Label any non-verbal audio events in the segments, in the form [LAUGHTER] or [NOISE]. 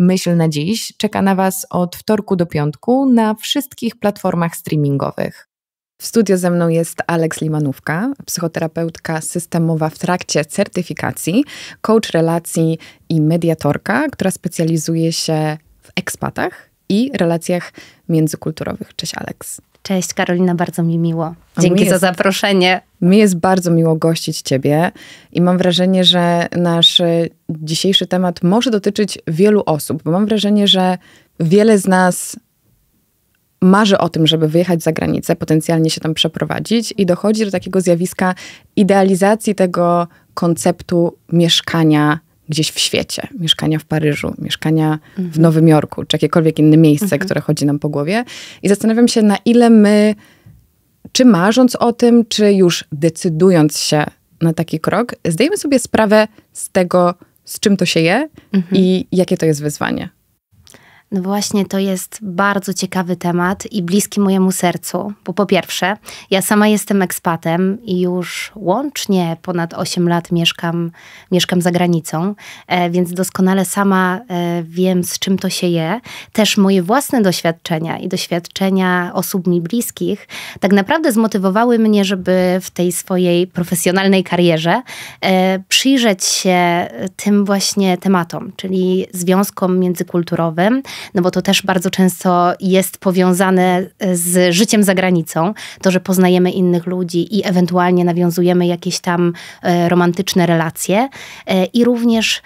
Myśl na dziś czeka na Was od wtorku do piątku na wszystkich platformach streamingowych. W studio ze mną jest Aleks Limanówka, psychoterapeutka systemowa w trakcie certyfikacji, coach relacji i mediatorka, która specjalizuje się w ekspatach i relacjach międzykulturowych. Cześć Aleks. Cześć Karolina, bardzo mi miło. Dzięki mi jest, za zaproszenie. Mi jest bardzo miło gościć Ciebie i mam wrażenie, że nasz e, dzisiejszy temat może dotyczyć wielu osób, bo mam wrażenie, że wiele z nas marzy o tym, żeby wyjechać za granicę, potencjalnie się tam przeprowadzić i dochodzi do takiego zjawiska idealizacji tego konceptu mieszkania gdzieś w świecie, mieszkania w Paryżu, mieszkania mhm. w Nowym Jorku, czy jakiekolwiek inne miejsce, mhm. które chodzi nam po głowie. I zastanawiam się, na ile my, czy marząc o tym, czy już decydując się na taki krok, zdajemy sobie sprawę z tego, z czym to się je mhm. i jakie to jest wyzwanie. No właśnie, to jest bardzo ciekawy temat i bliski mojemu sercu, bo po pierwsze, ja sama jestem ekspatem i już łącznie ponad 8 lat mieszkam, mieszkam za granicą, e, więc doskonale sama e, wiem, z czym to się je. Też moje własne doświadczenia i doświadczenia osób mi bliskich tak naprawdę zmotywowały mnie, żeby w tej swojej profesjonalnej karierze e, przyjrzeć się tym właśnie tematom, czyli związkom międzykulturowym, no bo to też bardzo często jest powiązane e, z życiem za granicą, to, że poznajemy innych ludzi i ewentualnie nawiązujemy jakieś tam e, romantyczne relacje e, i również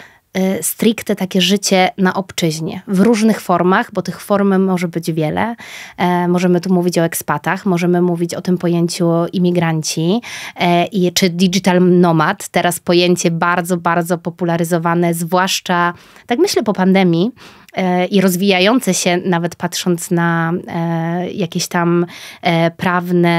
stricte takie życie na obczyźnie, w różnych formach, bo tych form może być wiele. E, możemy tu mówić o ekspatach, możemy mówić o tym pojęciu imigranci, e, i, czy digital nomad, teraz pojęcie bardzo, bardzo popularyzowane, zwłaszcza, tak myślę, po pandemii, E, i rozwijające się, nawet patrząc na e, jakieś tam e, prawne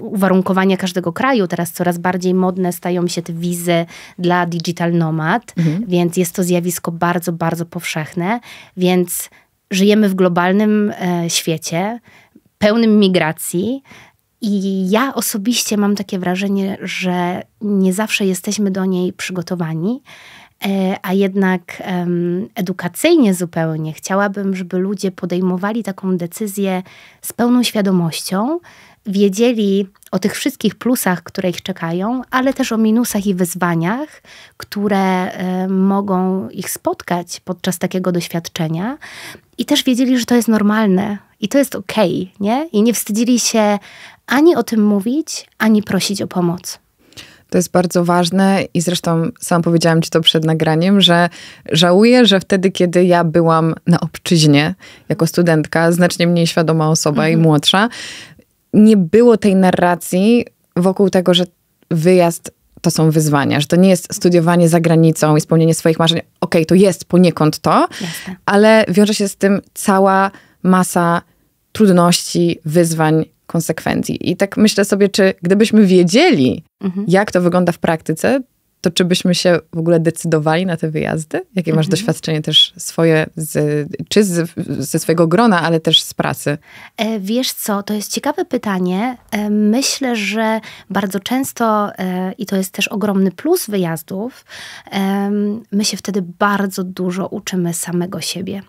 uwarunkowania każdego kraju. Teraz coraz bardziej modne stają się te wizy dla digital nomad, mhm. więc jest to zjawisko bardzo, bardzo powszechne. Więc żyjemy w globalnym świecie, pełnym migracji. I ja osobiście mam takie wrażenie, że nie zawsze jesteśmy do niej przygotowani. E, a jednak edukacyjnie zupełnie chciałabym, żeby ludzie podejmowali taką decyzję z pełną świadomością, wiedzieli o tych wszystkich plusach, które ich czekają, ale też o minusach i wyzwaniach, które e, mogą ich spotkać podczas takiego doświadczenia. I też wiedzieli, że to jest normalne i to jest okej, okay, nie? I nie wstydzili się ani o tym mówić, ani prosić o pomoc. To jest bardzo ważne i zresztą sam powiedziałam ci to przed nagraniem, że żałuję, że wtedy, kiedy ja byłam na obczyźnie jako studentka, znacznie mniej świadoma osoba i mhm. młodsza, nie było tej narracji wokół tego, że wyjazd to są wyzwania, że to nie jest studiowanie za granicą i spełnienie swoich marzeń. Okej, okay, to jest poniekąd to, Jasne. ale wiąże się z tym cała masa trudności, wyzwań konsekwencji. I tak myślę sobie, czy gdybyśmy wiedzieli, mhm. jak to wygląda w praktyce, to czy byśmy się w ogóle decydowali na te wyjazdy? Jakie masz mhm. doświadczenie też swoje, z, czy z, ze swojego grona, ale też z pracy? E, wiesz co, to jest ciekawe pytanie. E, myślę, że bardzo często, e, i to jest też ogromny plus wyjazdów, my się wtedy bardzo dużo uczymy samego siebie.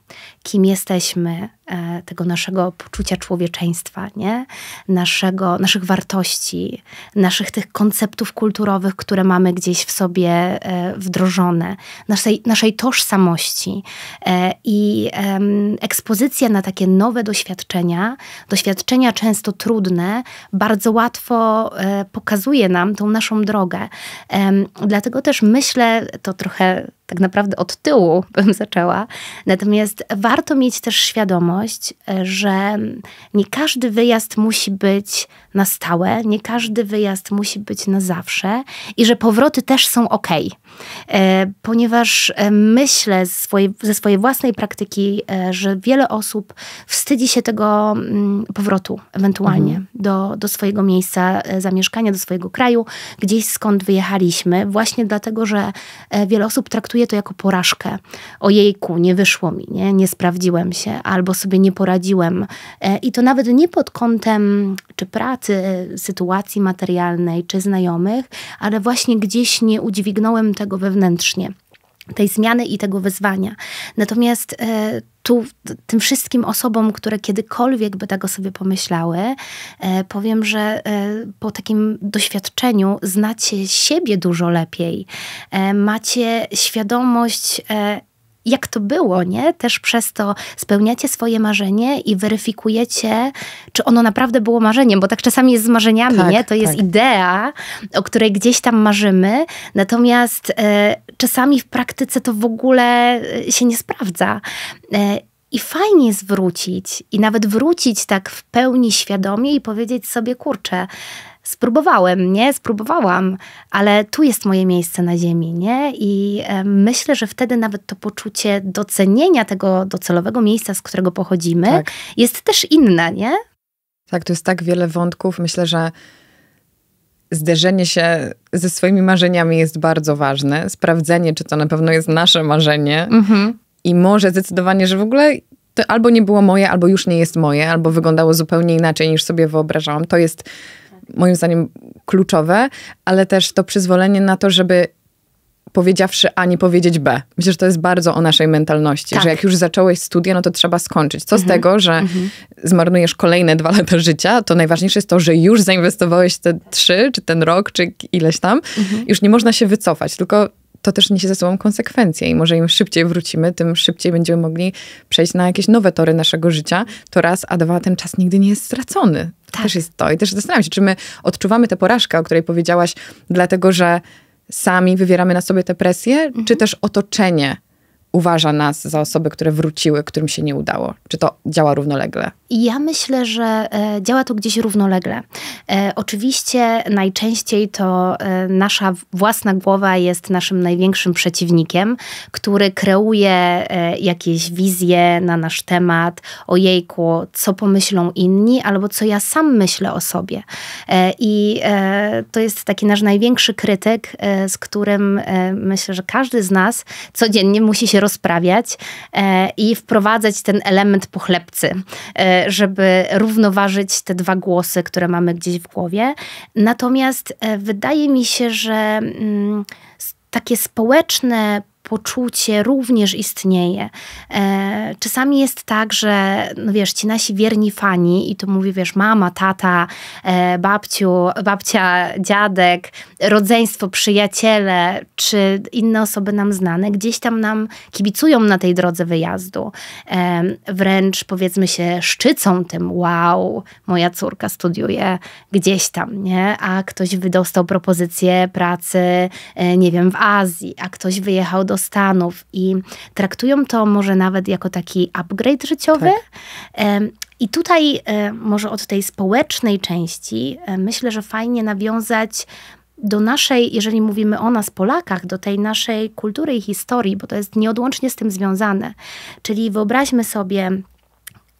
Kim jesteśmy, E, tego naszego poczucia człowieczeństwa, nie? Naszego, naszych wartości, naszych tych konceptów kulturowych, które mamy gdzieś w sobie e, wdrożone, naszej, naszej tożsamości. E, I ekspozycja na takie nowe doświadczenia, doświadczenia często trudne, bardzo łatwo pokazuje nam tą naszą drogę. Dlatego też myślę, to trochę tak naprawdę od tyłu [LAUGHS] bym zaczęła. Natomiast warto mieć też świadomość, e, że mm, nie każdy wyjazd musi być na stałe, nie każdy wyjazd musi być na zawsze i że powroty też są ok. E, ponieważ e, myślę ze swojej własnej praktyki, e, że wiele osób wstydzi się tego mm, powrotu ewentualnie mhm. do, do swojego miejsca zamieszkania, do swojego kraju, gdzieś skąd wyjechaliśmy, właśnie dlatego, że wiele osób traktuje to jako porażkę. Ojejku, nie wyszło mi, nie, nie sprawdziłem się albo sobie nie poradziłem. I to nawet nie pod kątem czy pracy, sytuacji materialnej czy znajomych, ale właśnie gdzieś nie udźwignąłem tego wewnętrznie tej zmiany i tego wyzwania. Natomiast e, tu tym wszystkim osobom, które kiedykolwiek by tego sobie pomyślały, e, powiem, że e, po takim doświadczeniu znacie siebie dużo lepiej. E, macie świadomość e, jak to było, nie? Też przez to spełniacie swoje marzenie i weryfikujecie, czy ono naprawdę było marzeniem, bo tak czasami jest z marzeniami, tak, nie? To tak. jest idea, o której gdzieś tam marzymy, natomiast e, czasami w praktyce to w ogóle e, się nie sprawdza. E, i fajnie jest wrócić, i nawet wrócić tak w pełni świadomie i powiedzieć sobie, kurczę, spróbowałem, nie? Spróbowałam, ale tu jest moje miejsce na ziemi, nie? I e, myślę, że wtedy nawet to poczucie docenienia tego docelowego miejsca, z którego pochodzimy, tak. jest też inne, nie? Tak, tu jest tak wiele wątków. Myślę, że zderzenie się ze swoimi marzeniami jest bardzo ważne. Sprawdzenie, czy to na pewno jest nasze marzenie. Mhm. I może zdecydowanie, że w ogóle to albo nie było moje, albo już nie jest moje, albo wyglądało zupełnie inaczej niż sobie wyobrażałam. To jest moim zdaniem kluczowe, ale też to przyzwolenie na to, żeby powiedziawszy A, nie powiedzieć B. Myślę, że to jest bardzo o naszej mentalności, tak. że jak już zacząłeś studia, no to trzeba skończyć. Co mhm. z tego, że mhm. zmarnujesz kolejne dwa lata życia, to najważniejsze jest to, że już zainwestowałeś te trzy, czy ten rok, czy ileś tam. Mhm. Już nie można się wycofać, tylko to też niesie ze sobą konsekwencje i może im szybciej wrócimy, tym szybciej będziemy mogli przejść na jakieś nowe tory naszego życia. To raz, a dwa, ten czas nigdy nie jest stracony. To tak. też jest to. I też zastanawiam się, czy my odczuwamy tę porażkę, o której powiedziałaś, dlatego że sami wywieramy na sobie tę presję, mhm. czy też otoczenie uważa nas za osoby, które wróciły, którym się nie udało? Czy to działa równolegle? Ja myślę, że e, działa to gdzieś równolegle. E, oczywiście najczęściej to e, nasza własna głowa jest naszym największym przeciwnikiem, który kreuje jakieś wizje na nasz temat, ojejku, co pomyślą inni, albo co ja sam myślę o sobie. I to jest taki nasz największy krytyk, z którym myślę, że każdy z nas codziennie musi się rozprawiać e, i wprowadzać ten element pochlebcy, e, żeby równoważyć te dwa głosy, które mamy gdzieś w głowie. Natomiast e, wydaje mi się, że mm, takie społeczne poczucie również istnieje. E, czasami jest tak, że no wiesz, ci nasi wierni fani, i to mówię, wiesz, mama, tata, e, babciu, babcia, dziadek, rodzeństwo, przyjaciele, czy inne osoby nam znane, gdzieś tam nam kibicują na tej drodze wyjazdu. E, wręcz powiedzmy się szczycą tym, wow, moja córka studiuje gdzieś tam, nie? A ktoś wydostał propozycję pracy, e, nie wiem, w Azji, a ktoś wyjechał do do Stanów i traktują to może nawet jako taki upgrade życiowy. Tak. I tutaj e, może od tej społecznej części e, myślę, że fajnie nawiązać do naszej, jeżeli mówimy o nas Polakach, do tej naszej kultury i historii, bo to jest nieodłącznie z tym związane. Czyli wyobraźmy sobie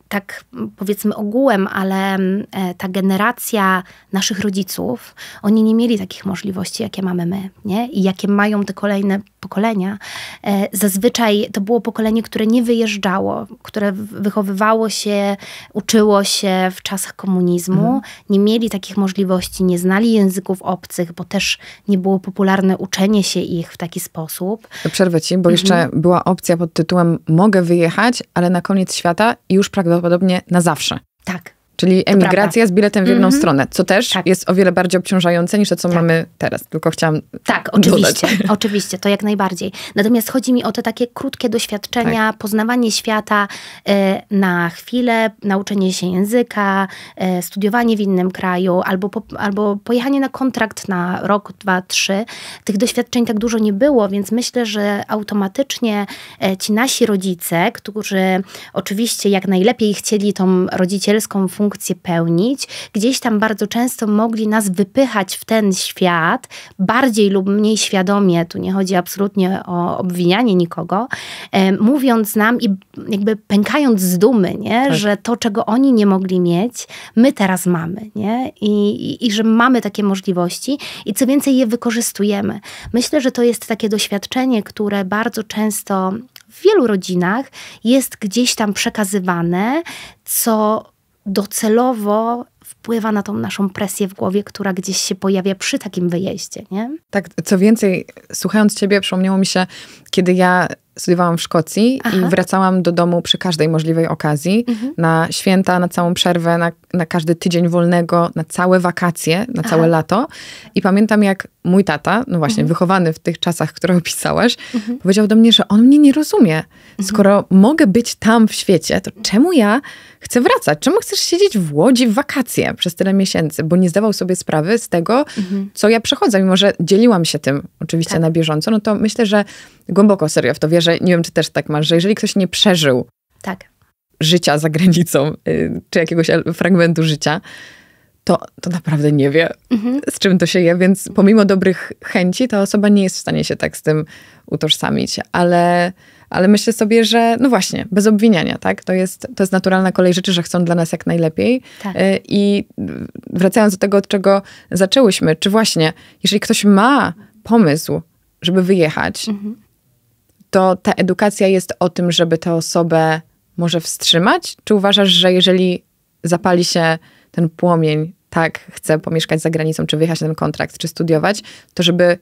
tak powiedzmy ogółem, ale mm, e, ta generacja naszych rodziców, oni nie mieli takich możliwości, jakie mamy my, nie? I jakie mają te kolejne pokolenia. E, zazwyczaj to było pokolenie, które nie wyjeżdżało, które wychowywało się, uczyło się w czasach komunizmu. Mhm. Nie mieli takich możliwości, nie znali języków obcych, bo też nie było popularne uczenie się ich w taki sposób. Przerwę ci, bo mhm. jeszcze była opcja pod tytułem mogę wyjechać, ale na koniec świata już prawdopodobnie prawdopodobnie na zawsze. Tak, Czyli emigracja z biletem w jedną mm -hmm. stronę, co też tak. jest o wiele bardziej obciążające niż to, co tak. mamy teraz. Tylko chciałam. Tak, oczywiście. Dodać. Oczywiście, to jak najbardziej. Natomiast chodzi mi o te takie krótkie doświadczenia, tak. poznawanie świata y, na chwilę, nauczenie się języka, y, studiowanie w innym kraju albo, po, albo pojechanie na kontrakt na rok, dwa, trzy. Tych doświadczeń tak dużo nie było, więc myślę, że automatycznie e, ci nasi rodzice, którzy oczywiście jak najlepiej chcieli tą rodzicielską funkcję, funkcję pełnić, gdzieś tam bardzo często mogli nas wypychać w ten świat, bardziej lub mniej świadomie, tu nie chodzi absolutnie o obwinianie nikogo, e, mówiąc nam i jakby pękając z dumy, nie? Tak. że to, czego oni nie mogli mieć, my teraz mamy nie? I, i, i że mamy takie możliwości i co więcej je wykorzystujemy. Myślę, że to jest takie doświadczenie, które bardzo często w wielu rodzinach jest gdzieś tam przekazywane, co docelowo wpływa na tą naszą presję w głowie, która gdzieś się pojawia przy takim wyjeździe, nie? Tak, co więcej, słuchając ciebie, przypomniało mi się kiedy ja studiowałam w Szkocji Aha. i wracałam do domu przy każdej możliwej okazji, mhm. na święta, na całą przerwę, na, na, każdy tydzień wolnego, na całe wakacje, na Aha. całe lato. I pamiętam, jak mój tata, no właśnie, mhm. wychowany w tych czasach, które opisałaś, mhm. powiedział do mnie, że on mnie nie rozumie. Mhm. Skoro mogę być tam w świecie, to czemu ja chcę wracać? Czemu chcesz siedzieć w Łodzi w wakacje przez tyle miesięcy? Bo nie zdawał sobie sprawy z tego, mhm. co ja przechodzę. Mimo, że dzieliłam się tym oczywiście tak. na bieżąco, no to myślę, że go głęboko serio w to wierzę. Nie wiem, czy też tak masz, że jeżeli ktoś nie przeżył tak. życia za granicą, y, czy jakiegoś fragmentu życia, to, to naprawdę nie wie, mhm. z czym to się je, więc pomimo dobrych chęci, ta osoba nie jest w stanie się tak z tym utożsamić, ale, ale myślę sobie, że no właśnie, bez obwiniania, tak? To jest, to jest naturalna kolej rzeczy, że chcą dla nas jak najlepiej. Tak. Y, I wracając do tego, od czego zaczęłyśmy, czy właśnie, jeżeli ktoś ma pomysł, żeby wyjechać, mhm to ta edukacja jest o tym, żeby tę osobę może wstrzymać? Czy uważasz, że jeżeli zapali się ten płomień, tak, chcę pomieszkać za granicą, czy wyjechać na ten kontrakt, czy studiować, to żeby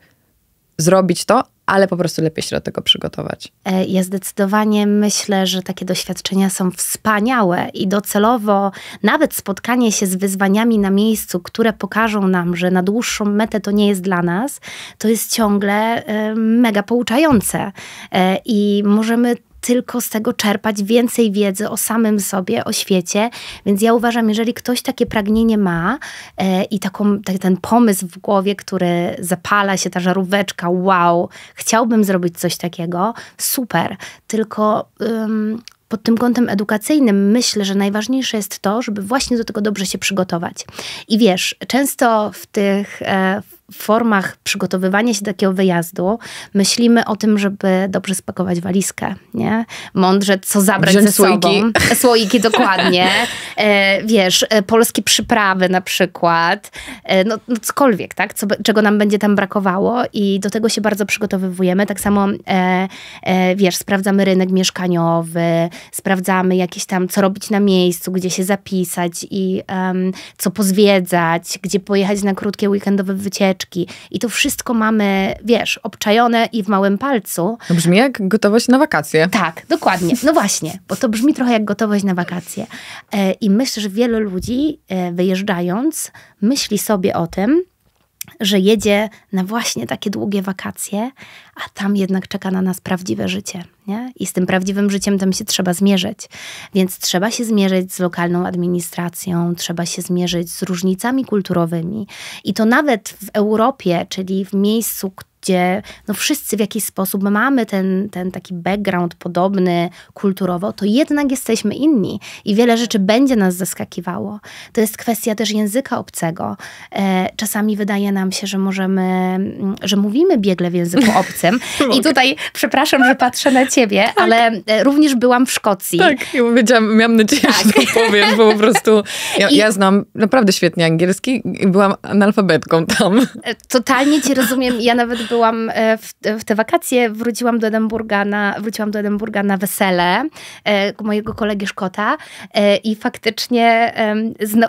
zrobić to, ale po prostu lepiej się do tego przygotować. E, ja zdecydowanie myślę, że takie doświadczenia są wspaniałe i docelowo nawet spotkanie się z wyzwaniami na miejscu, które pokażą nam, że na dłuższą metę to nie jest dla nas, to jest ciągle e, mega pouczające e, i możemy tylko z tego czerpać więcej wiedzy o samym sobie, o świecie. Więc ja uważam, jeżeli ktoś takie pragnienie ma e, i taką, tak, ten pomysł w głowie, który zapala się, ta żaróweczka, wow, chciałbym zrobić coś takiego, super. Tylko ym, pod tym kątem edukacyjnym myślę, że najważniejsze jest to, żeby właśnie do tego dobrze się przygotować. I wiesz, często w tych e, formach przygotowywania się do takiego wyjazdu myślimy o tym, żeby dobrze spakować walizkę, nie? Mądrze, co zabrać Wziąć ze słoiki. sobą. E, słoiki, dokładnie. E, wiesz, e, polskie przyprawy na przykład. E, no, no cokolwiek, tak? Co, czego nam będzie tam brakowało i do tego się bardzo przygotowywujemy. Tak samo, e, e, wiesz, sprawdzamy rynek mieszkaniowy, sprawdzamy jakieś tam, co robić na miejscu, gdzie się zapisać i um, co pozwiedzać, gdzie pojechać na krótkie weekendowe wycieczki, i to wszystko mamy, wiesz, obczajone i w małym palcu. To brzmi jak gotowość na wakacje. Tak, dokładnie. No właśnie, bo to brzmi trochę jak gotowość na wakacje. E, I myślę, że wielu ludzi e, wyjeżdżając myśli sobie o tym, że jedzie na właśnie takie długie wakacje, a tam jednak czeka na nas prawdziwe życie. Nie? I z tym prawdziwym życiem tam się trzeba zmierzyć. Więc trzeba się zmierzyć z lokalną administracją, trzeba się zmierzyć z różnicami kulturowymi. I to nawet w Europie, czyli w miejscu, gdzie no wszyscy w jakiś sposób mamy ten, ten taki background podobny kulturowo, to jednak jesteśmy inni i wiele rzeczy będzie nas zaskakiwało. To jest kwestia też języka obcego. E, czasami wydaje nam się, że możemy, mm, że mówimy biegle w języku [LAUGHS] obcym. I tutaj przepraszam, że patrzę na ciebie, tak. ale e, również byłam w Szkocji. Tak, ja wiedziałam, miałam nadzieję, tak. że to powiem, bo po prostu [LAUGHS] ja, I... ja znam naprawdę świetnie angielski i byłam analfabetką tam. E, totalnie ci rozumiem. Ja nawet byłam e, w, w, te wakacje, wróciłam do Edynburga na, wróciłam do Edynburga na wesele e, mojego kolegi Szkota e, i faktycznie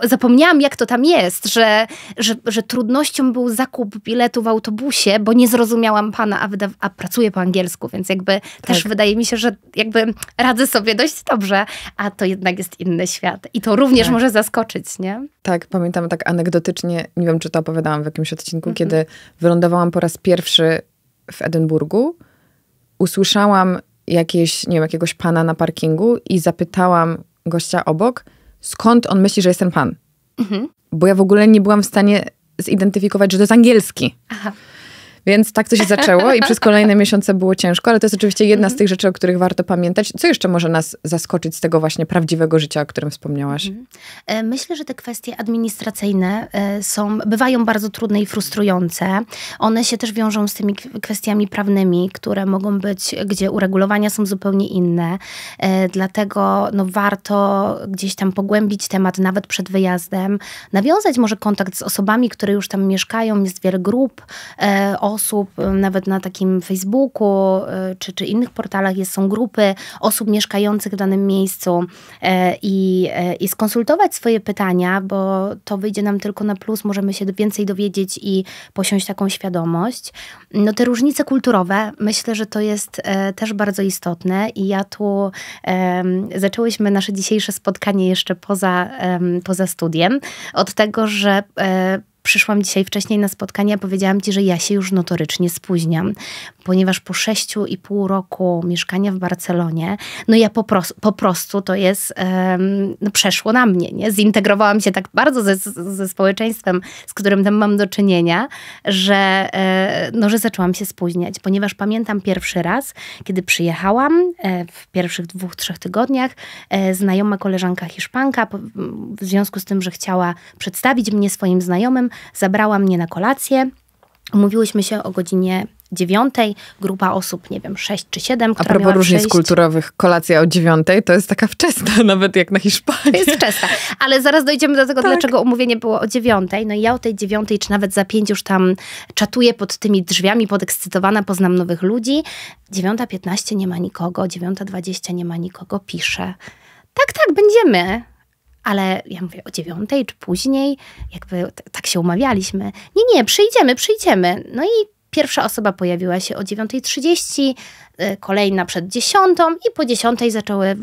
zapomniałam, jak to tam jest, że, że, że trudnością był zakup biletu w autobusie, bo nie zrozumiałam pana, a, wyda, a pracuje po angielsku, więc jakby tak. też wydaje mi się, że jakby radzę sobie dość dobrze, a to jednak jest inny świat. I to również tak. może zaskoczyć, nie? Tak, pamiętam tak anegdotycznie, nie wiem, czy to opowiadałam w jakimś odcinku, mm -hmm. kiedy wylądowałam po raz pierwszy pierwszy w Edynburgu, usłyszałam jakieś, nie wiem, jakiegoś pana na parkingu i zapytałam gościa obok, skąd on myśli, że jest ten pan. Mhm. Bo ja w ogóle nie byłam w stanie zidentyfikować, że to jest angielski. Aha. Więc tak to się zaczęło i przez kolejne miesiące było ciężko, ale to jest oczywiście jedna z mhm. tych rzeczy, o których warto pamiętać. Co jeszcze może nas zaskoczyć z tego właśnie prawdziwego życia, o którym wspomniałaś? Mhm. E, myślę, że te kwestie administracyjne e, są, bywają bardzo trudne i frustrujące. One się też wiążą z tymi kwestiami prawnymi, które mogą być, gdzie uregulowania są zupełnie inne. E, dlatego no, warto gdzieś tam pogłębić temat nawet przed wyjazdem, nawiązać może kontakt z osobami, które już tam mieszkają, jest wiele grup o osób, nawet na takim Facebooku y, czy, czy innych portalach jest, są grupy osób mieszkających w danym miejscu e, i, e, i skonsultować swoje pytania, bo to wyjdzie nam tylko na plus, możemy się więcej dowiedzieć i posiąść taką świadomość. No te różnice kulturowe, myślę, że to jest e, też bardzo istotne i ja tu zaczęłyśmy nasze dzisiejsze spotkanie jeszcze poza, poza studiem od tego, że przyszłam dzisiaj wcześniej na spotkanie, a powiedziałam ci, że ja się już notorycznie spóźniam, ponieważ po sześciu i pół roku mieszkania w Barcelonie, no ja po, prostu, po prostu to jest, um, no przeszło na mnie, nie? Zintegrowałam się tak bardzo ze, ze społeczeństwem, z którym tam mam do czynienia, że, e, no, że zaczęłam się spóźniać, ponieważ pamiętam pierwszy raz, kiedy przyjechałam e, w pierwszych dwóch, trzech tygodniach, e, znajoma koleżanka Hiszpanka, w związku z tym, że chciała przedstawić mnie swoim znajomym, zabrała mnie na kolację, Umówiłyśmy się o godzinie dziewiątej, grupa osób, nie wiem, sześć czy siedem, która A propos różnic przyjść... kulturowych, kolacja o dziewiątej to jest taka wczesna, [LAUGHS] nawet jak na Hiszpanii. jest wczesna, ale zaraz dojdziemy do tego, tak. dlaczego umówienie było o dziewiątej. No i ja o tej dziewiątej, czy nawet za pięć już tam czatuję pod tymi drzwiami, podekscytowana, poznam nowych ludzi. Dziewiąta piętnaście nie ma nikogo, dziewiąta dwadzieścia nie ma nikogo, piszę. Tak, tak, będziemy ale ja mówię o dziewiątej czy później, jakby tak się umawialiśmy. Nie, nie, przyjdziemy, przyjdziemy. No i Pierwsza osoba pojawiła się o 9.30, e, kolejna przed 10 i po 10 zaczęły,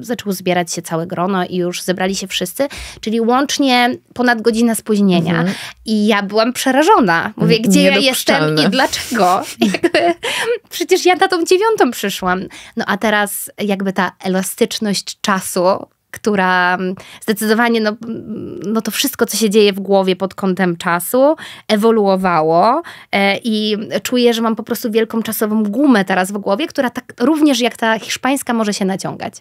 zaczęło zbierać się całe grono i już zebrali się wszyscy, czyli łącznie ponad godzinę spóźnienia. Mhm. I ja byłam przerażona. Mówię, mm, gdzie ja jestem i dlaczego? [LAUGHS] [LAUGHS] przecież ja na tą dziewiątą przyszłam. No a teraz jakby ta elastyczność czasu która mm, zdecydowanie no, mm, no to wszystko, co się dzieje w głowie pod kątem czasu, ewoluowało e, i czuję, że mam po prostu wielką czasową gumę teraz w głowie, która tak również jak ta hiszpańska może się naciągać.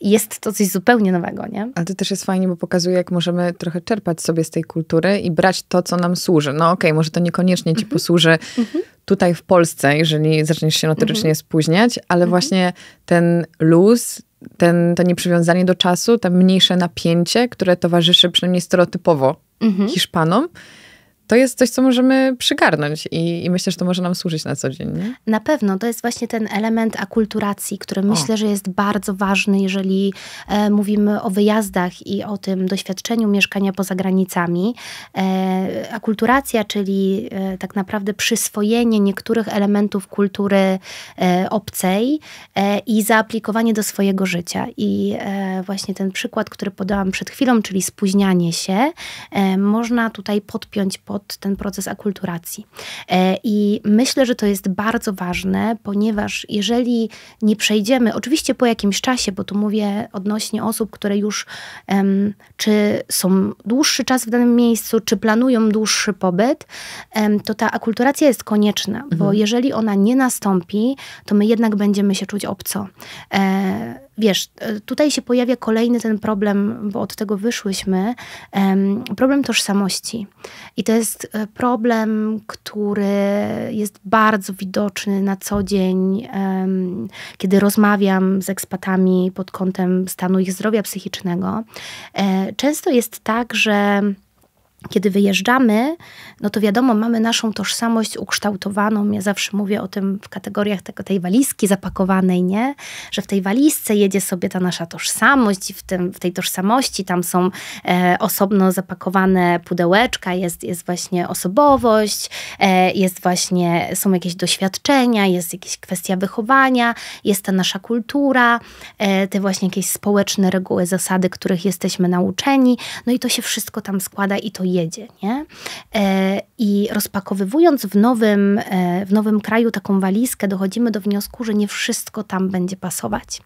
Jest to coś zupełnie nowego, nie? Ale to też jest fajnie, bo pokazuje, jak możemy trochę czerpać sobie z tej kultury i brać to, co nam służy. No okej, okay, może to niekoniecznie ci mhm. posłuży mhm. tutaj w Polsce, jeżeli zaczniesz się notorycznie mhm. spóźniać, ale właśnie ten luz, ten, to nieprzywiązanie do czasu, to mniejsze napięcie, które towarzyszy przynajmniej stereotypowo mhm. Hiszpanom, to jest coś, co możemy przygarnąć i, i, myślę, że to może nam służyć na co dzień. Nie? Na pewno, to jest właśnie ten element akulturacji, który myślę, o. że jest bardzo ważny, jeżeli e, mówimy o wyjazdach i o tym doświadczeniu mieszkania poza granicami. E, akulturacja, czyli e, tak naprawdę przyswojenie niektórych elementów kultury e, obcej e, i zaaplikowanie do swojego życia. I e, właśnie ten przykład, który podałam przed chwilą, czyli spóźnianie się, można tutaj podpiąć pod pod ten proces akulturacji. E, I myślę, że to jest bardzo ważne, ponieważ jeżeli nie przejdziemy, oczywiście po jakimś czasie, bo tu mówię odnośnie osób, które już czy są dłuższy czas w danym miejscu, czy planują dłuższy pobyt, to ta akulturacja jest konieczna, mhm. bo jeżeli ona nie nastąpi, to my jednak będziemy się czuć obco. E, wiesz, e, tutaj się pojawia kolejny ten problem, bo od tego wyszłyśmy, problem tożsamości. I to jest e, problem, który jest bardzo widoczny na co dzień, kiedy rozmawiam z ekspatami pod kątem stanu ich zdrowia psychicznego. E, często jest tak, że kiedy wyjeżdżamy, no to wiadomo, mamy naszą tożsamość ukształtowaną. Ja zawsze mówię o tym w kategoriach tego, tej walizki zapakowanej, nie? Że w tej walizce jedzie sobie ta nasza tożsamość i w, tym, w tej tożsamości tam są e, osobno zapakowane pudełeczka, jest, jest właśnie osobowość, e, jest właśnie, są jakieś doświadczenia, jest jakaś kwestia wychowania, jest ta nasza kultura, e, te właśnie jakieś społeczne reguły, zasady, których jesteśmy nauczeni. No i to się wszystko tam składa i to jedzie. Nie? E, I rozpakowywując w nowym, e, w nowym kraju taką walizkę, dochodzimy do wniosku, że nie wszystko tam będzie pasować.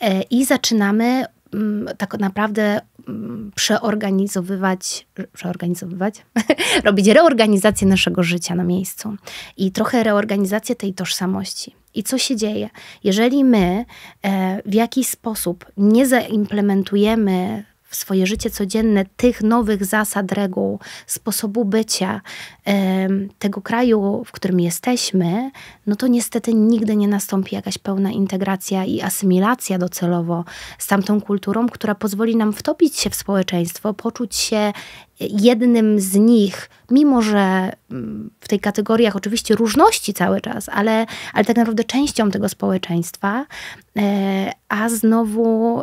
E, I zaczynamy mm, tak naprawdę mm, przeorganizowywać, przeorganizowywać, [LAUGHS] robić reorganizację naszego życia na miejscu i trochę reorganizację tej tożsamości. I co się dzieje? Jeżeli my w jakiś sposób nie zaimplementujemy swoje życie codzienne tych nowych zasad, reguł, sposobu bycia tego kraju, w którym jesteśmy, no to niestety nigdy nie nastąpi jakaś pełna integracja i asymilacja docelowo z tamtą kulturą, która pozwoli nam wtopić się w społeczeństwo, poczuć się jednym z nich, mimo że mm, w tej kategoriach oczywiście różności cały czas, ale, ale tak naprawdę częścią tego społeczeństwa. E, a znowu,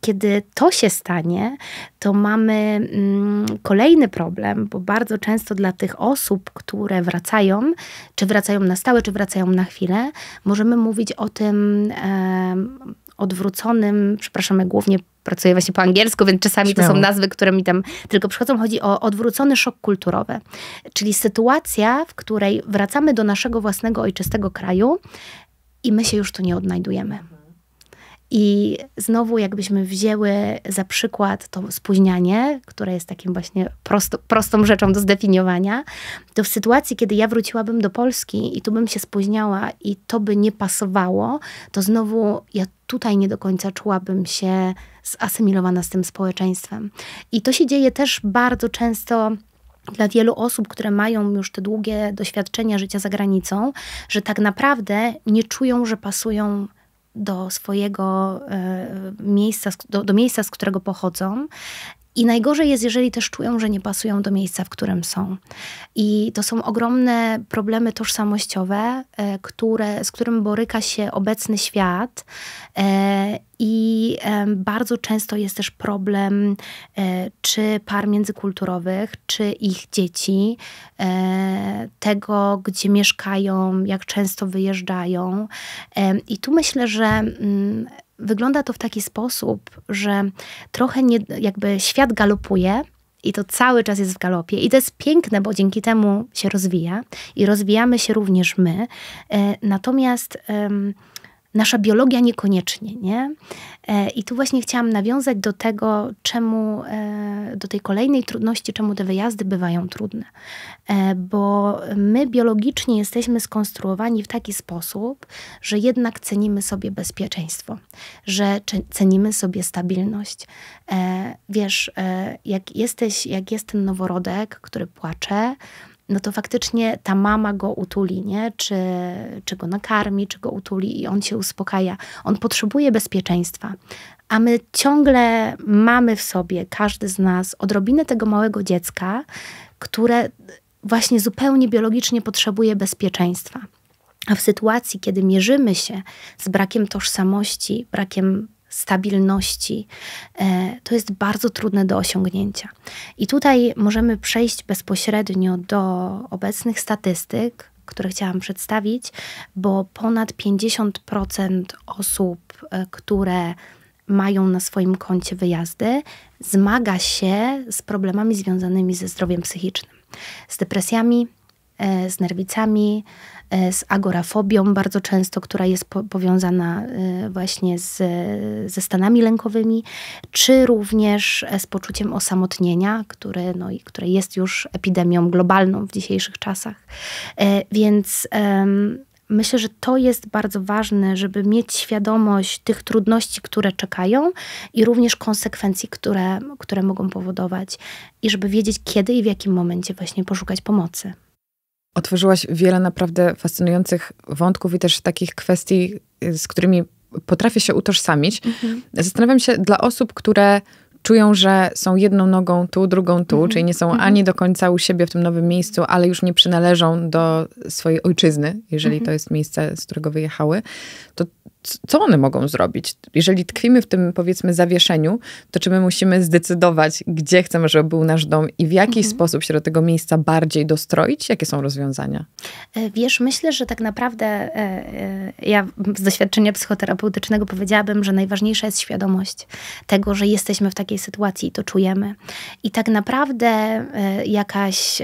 kiedy to się stanie, to mamy mm, kolejny problem, bo bardzo często dla tych osób, które wracają, czy wracają na stałe, czy wracają na chwilę, możemy mówić o tym odwróconym, przepraszamy, głównie pracuję właśnie po angielsku, więc czasami Śmiało. to są nazwy, które mi tam tylko przychodzą. Chodzi o odwrócony szok kulturowy, czyli sytuacja, w której wracamy do naszego własnego ojczystego kraju i my się już tu nie odnajdujemy. I znowu, jakbyśmy wzięły za przykład to spóźnianie, które jest takim właśnie prosto, prostą rzeczą do zdefiniowania, to w sytuacji, kiedy ja wróciłabym do Polski i tu bym się spóźniała i to by nie pasowało, to znowu ja tutaj nie do końca czułabym się zasymilowana z tym społeczeństwem. I to się dzieje też bardzo często dla wielu osób, które mają już te długie doświadczenia życia za granicą, że tak naprawdę nie czują, że pasują do swojego e, miejsca, do, do miejsca, z którego pochodzą, i najgorzej jest, jeżeli też czują, że nie pasują do miejsca, w którym są. I to są ogromne problemy tożsamościowe, e, które, z którym boryka się obecny świat. E, I e, bardzo często jest też problem czy par międzykulturowych, czy ich dzieci, tego, gdzie mieszkają, jak często wyjeżdżają. I tu myślę, że mm, wygląda to w taki sposób, że trochę nie, jakby świat galopuje, i to cały czas jest w galopie. I to jest piękne, bo dzięki temu się rozwija i rozwijamy się również my. E, natomiast. Um nasza biologia niekoniecznie, nie? E, I tu właśnie chciałam nawiązać do tego, czemu, e, do tej kolejnej trudności, czemu te wyjazdy bywają trudne. E, bo my biologicznie jesteśmy skonstruowani w taki sposób, że jednak cenimy sobie bezpieczeństwo, że cenimy sobie stabilność. Wiesz, jak jesteś, jak jest ten noworodek, który płacze, no to faktycznie ta mama go utuli, nie? Czy, czy go nakarmi, czy go utuli i on się uspokaja. On potrzebuje bezpieczeństwa. A my ciągle mamy w sobie, każdy z nas, odrobinę tego małego dziecka, które właśnie zupełnie biologicznie potrzebuje bezpieczeństwa. A w sytuacji, kiedy mierzymy się z brakiem tożsamości, brakiem stabilności, e, to jest bardzo trudne do osiągnięcia. I tutaj możemy przejść bezpośrednio do obecnych statystyk, które chciałam przedstawić, bo ponad 50% osób, e, które mają na swoim koncie wyjazdy, zmaga się z problemami związanymi ze zdrowiem psychicznym, z depresjami, E, z nerwicami, e, z agorafobią bardzo często, która jest powiązana e, właśnie z, ze stanami lękowymi, czy również z poczuciem osamotnienia, które, no, które jest już epidemią globalną w dzisiejszych czasach. Więc myślę, że to jest bardzo ważne, żeby mieć świadomość tych trudności, które czekają i również konsekwencji, które, które mogą powodować, i żeby wiedzieć, kiedy i w jakim momencie właśnie poszukać pomocy otworzyłaś wiele naprawdę fascynujących wątków i też takich kwestii, y, z którymi potrafię się utożsamić. Mhm. Zastanawiam się, dla osób, które czują, że są jedną nogą tu, drugą tu, mhm. czyli nie są mhm. ani do końca u siebie w tym nowym miejscu, ale już nie przynależą do swojej ojczyzny, jeżeli mhm. to jest miejsce, z którego wyjechały, to co one mogą zrobić? Jeżeli tkwimy w tym, powiedzmy, zawieszeniu, to czy my musimy zdecydować, gdzie chcemy, żeby był nasz dom i w jaki mhm. sposób się do tego miejsca bardziej dostroić? Jakie są rozwiązania? E, wiesz, myślę, że tak naprawdę e, e, ja z doświadczenia psychoterapeutycznego powiedziałabym, że najważniejsza jest świadomość tego, że jesteśmy w takiej sytuacji i to czujemy. I tak naprawdę jakaś,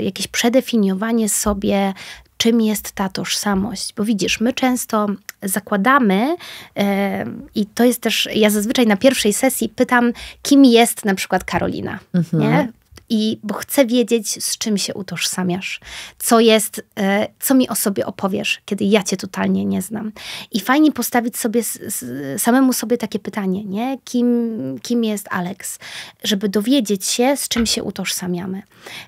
jakieś przedefiniowanie sobie czym jest ta tożsamość. Bo widzisz, my często zakładamy, e, i to jest też, ja zazwyczaj na pierwszej sesji pytam, kim jest na przykład Karolina. Mhm. Nie? i bo chcę wiedzieć, z czym się utożsamiasz, co jest, e, co mi o sobie opowiesz, kiedy ja cię totalnie nie znam. I fajnie postawić sobie samemu sobie takie pytanie, nie? Kim, kim jest Alex, żeby dowiedzieć się, z czym się utożsamiamy.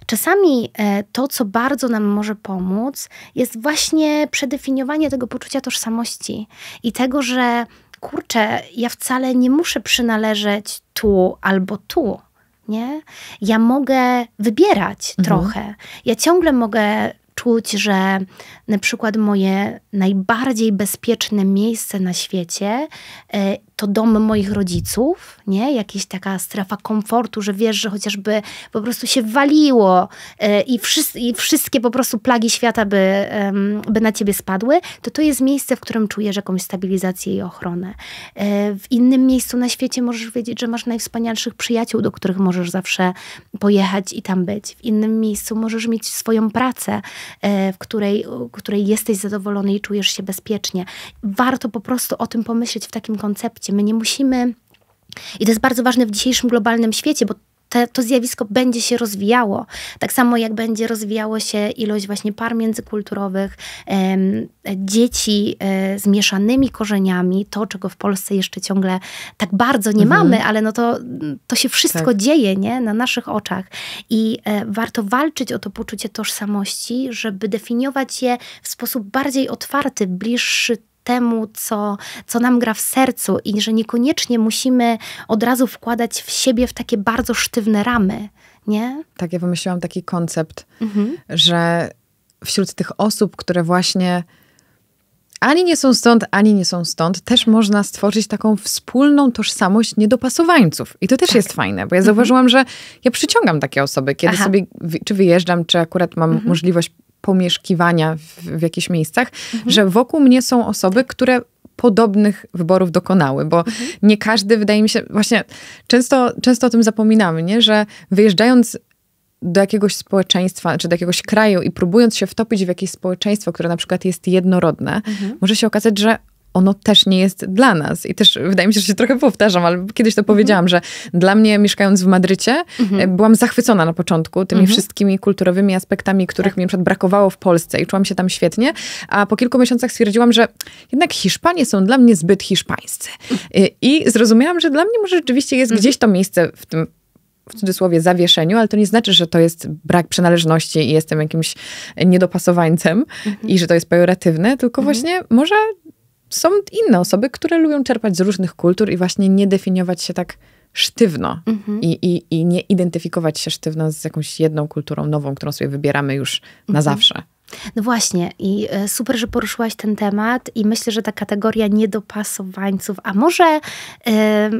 Czasami e, to, co bardzo nam może pomóc, jest właśnie przedefiniowanie tego poczucia tożsamości i tego, że kurczę, ja wcale nie muszę przynależeć tu albo tu nie? Ja mogę wybierać mhm. trochę. Ja ciągle mogę czuć, że na przykład moje najbardziej bezpieczne miejsce na świecie e, to dom moich rodziców, nie? Jakaś taka strefa komfortu, że wiesz, że chociażby po prostu się waliło e, i, i wszystkie po prostu plagi świata by, by na ciebie spadły, to to jest miejsce, w którym czujesz jakąś stabilizację i ochronę. E, w innym miejscu na świecie możesz wiedzieć, że masz najwspanialszych przyjaciół, do których możesz zawsze pojechać i tam być. W innym miejscu możesz mieć swoją pracę, e, w której, w której jesteś zadowolony i czujesz się bezpiecznie. Warto po prostu o tym pomyśleć w takim koncepcie, My nie musimy. I to jest bardzo ważne w dzisiejszym globalnym świecie, bo te, to zjawisko będzie się rozwijało. Tak samo jak będzie rozwijało się ilość właśnie par międzykulturowych, em, dzieci e, z mieszanymi korzeniami, to czego w Polsce jeszcze ciągle tak bardzo nie mhm. mamy, ale no to, to się wszystko tak. dzieje nie? na naszych oczach. I e, warto walczyć o to poczucie tożsamości, żeby definiować je w sposób bardziej otwarty, bliższy temu, co, co nam gra w sercu i że niekoniecznie musimy od razu wkładać w siebie w takie bardzo sztywne ramy, nie? Tak, ja wymyśliłam taki koncept, mhm. że wśród tych osób, które właśnie ani nie są stąd, ani nie są stąd, też można stworzyć taką wspólną tożsamość niedopasowańców. I to też tak. jest fajne, bo ja mhm. zauważyłam, mhm. że ja przyciągam takie osoby, kiedy Aha. sobie, czy wyjeżdżam, czy akurat mam mhm. możliwość pomieszkiwania w, w jakichś miejscach, mhm. że wokół mnie są osoby, które podobnych wyborów dokonały, bo mhm. nie każdy, wydaje mi się, właśnie często, często o tym zapominamy, nie? że wyjeżdżając do jakiegoś społeczeństwa czy do jakiegoś kraju i próbując się wtopić w jakieś społeczeństwo, które na przykład jest jednorodne, mhm. może się okazać, że ono też nie jest dla nas. I też wydaje mi się, że się trochę powtarzam, ale kiedyś to mhm. powiedziałam, że dla mnie mieszkając w Madrycie e, mhm. byłam zachwycona na początku tymi mhm. wszystkimi kulturowymi aspektami, których tak. mi na przykład brakowało w Polsce i czułam się tam świetnie, a po kilku miesiącach stwierdziłam, że jednak Hiszpanie są dla mnie zbyt hiszpańscy. E, I zrozumiałam, że dla mnie może rzeczywiście jest gdzieś to miejsce w tym w cudzysłowie zawieszeniu, ale to nie znaczy, że to jest brak przynależności i jestem jakimś niedopasowańcem i że to jest pejoratywne, tylko właśnie może są inne osoby, które lubią czerpać z różnych kultur i właśnie nie definiować się tak sztywno mhm. i, i, i nie identyfikować się sztywno z jakąś jedną kulturą nową, którą sobie wybieramy już na mhm. zawsze. No właśnie, i e, super, że poruszyłaś ten temat, i myślę, że ta kategoria niedopasowańców, a może, yy,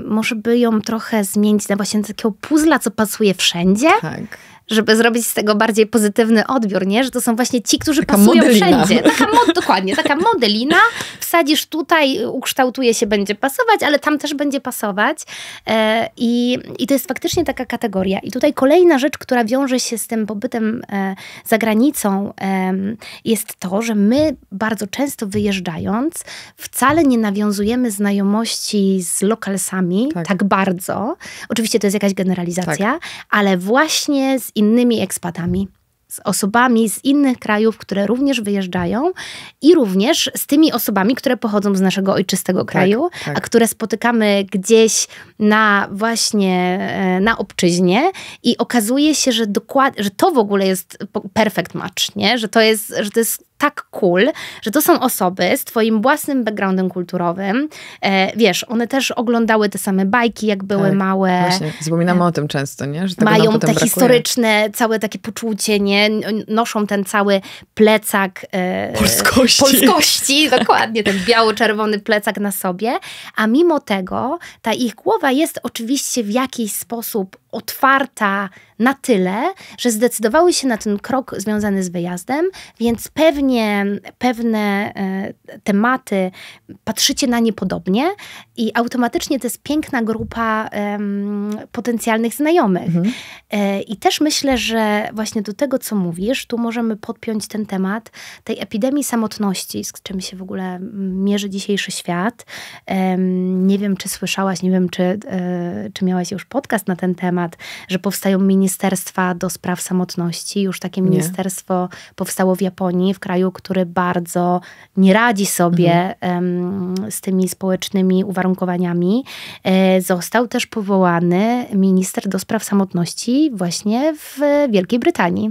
może by ją trochę zmienić na właśnie takiego puzla, co pasuje wszędzie. Tak żeby zrobić z tego bardziej pozytywny odbiór, nie? Że to są właśnie ci, którzy taka pasują modelina. wszędzie. [LAUGHS] Taka mod, dokładnie, taka modelina. Wsadzisz tutaj, ukształtuje się, będzie pasować, ale tam też będzie pasować. E, I, I to jest faktycznie taka kategoria. I tutaj kolejna rzecz, która wiąże się z tym pobytem e, za granicą, jest to, że my bardzo często wyjeżdżając, wcale nie nawiązujemy znajomości z lokalsami tak, tak bardzo. Oczywiście to jest jakaś generalizacja, tak. ale właśnie z innymi ekspatami z osobami z innych krajów, które również wyjeżdżają i również z tymi osobami, które pochodzą z naszego ojczystego tak, kraju, tak, a które spotykamy gdzieś na właśnie e, na obczyźnie i okazuje się, że dokładnie, że to w ogóle jest perfect match, nie? Że to jest, że to jest tak cool, że to są osoby z twoim własnym backgroundem kulturowym. E, wiesz, one też oglądały te same bajki, jak były tak, małe. Właśnie, zapominamy e, o tym często, nie? Że mają te brakuje. historyczne, całe takie poczucie, nie? Noszą ten cały plecak e, polskości. Polskości, [LAUGHS] dokładnie, ten biało-czerwony plecak na sobie. A mimo tego ta ich głowa jest oczywiście w jakiś sposób otwarta na tyle, że zdecydowały się na ten krok związany z wyjazdem, więc pewnie pewne e, tematy patrzycie na nie podobnie i automatycznie to jest piękna grupa um, potencjalnych znajomych. Mhm. E, I też myślę, że właśnie do tego, co mówisz, tu możemy podpiąć ten temat tej epidemii samotności, z czym się w ogóle mierzy dzisiejszy świat. Um, nie wiem, czy słyszałaś, nie wiem, czy, e, czy miałaś już podcast na ten temat, temat, że powstają ministerstwa do spraw samotności. Już takie ministerstwo nie. powstało w Japonii, w kraju, który bardzo nie radzi sobie mhm. z tymi społecznymi uwarunkowaniami. E, został też powołany minister do spraw samotności właśnie w Wielkiej Brytanii.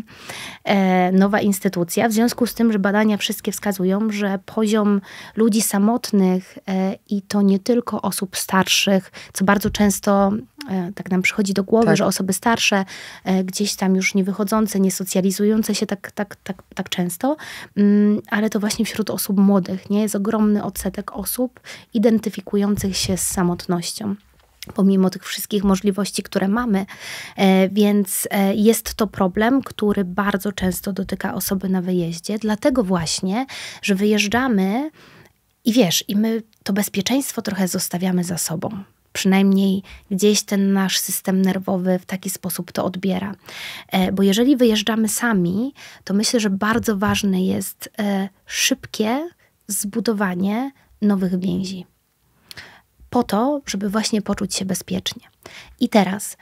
E, nowa instytucja, w związku z tym, że badania wszystkie wskazują, że poziom ludzi samotnych e, i to nie tylko osób starszych, co bardzo często e, tak nam przychodzi do głowy, tak. że osoby starsze, gdzieś tam już nie wychodzące, nie socjalizujące się tak, tak, tak, tak często, mm, ale to właśnie wśród osób młodych nie jest ogromny odsetek osób identyfikujących się z samotnością pomimo tych wszystkich możliwości, które mamy. E, więc e, jest to problem, który bardzo często dotyka osoby na wyjeździe, dlatego właśnie, że wyjeżdżamy i wiesz, i my to bezpieczeństwo trochę zostawiamy za sobą. Przynajmniej gdzieś ten nasz system nerwowy w taki sposób to odbiera. E, bo jeżeli wyjeżdżamy sami, to myślę, że bardzo ważne jest szybkie zbudowanie nowych więzi po to, żeby właśnie poczuć się bezpiecznie. I teraz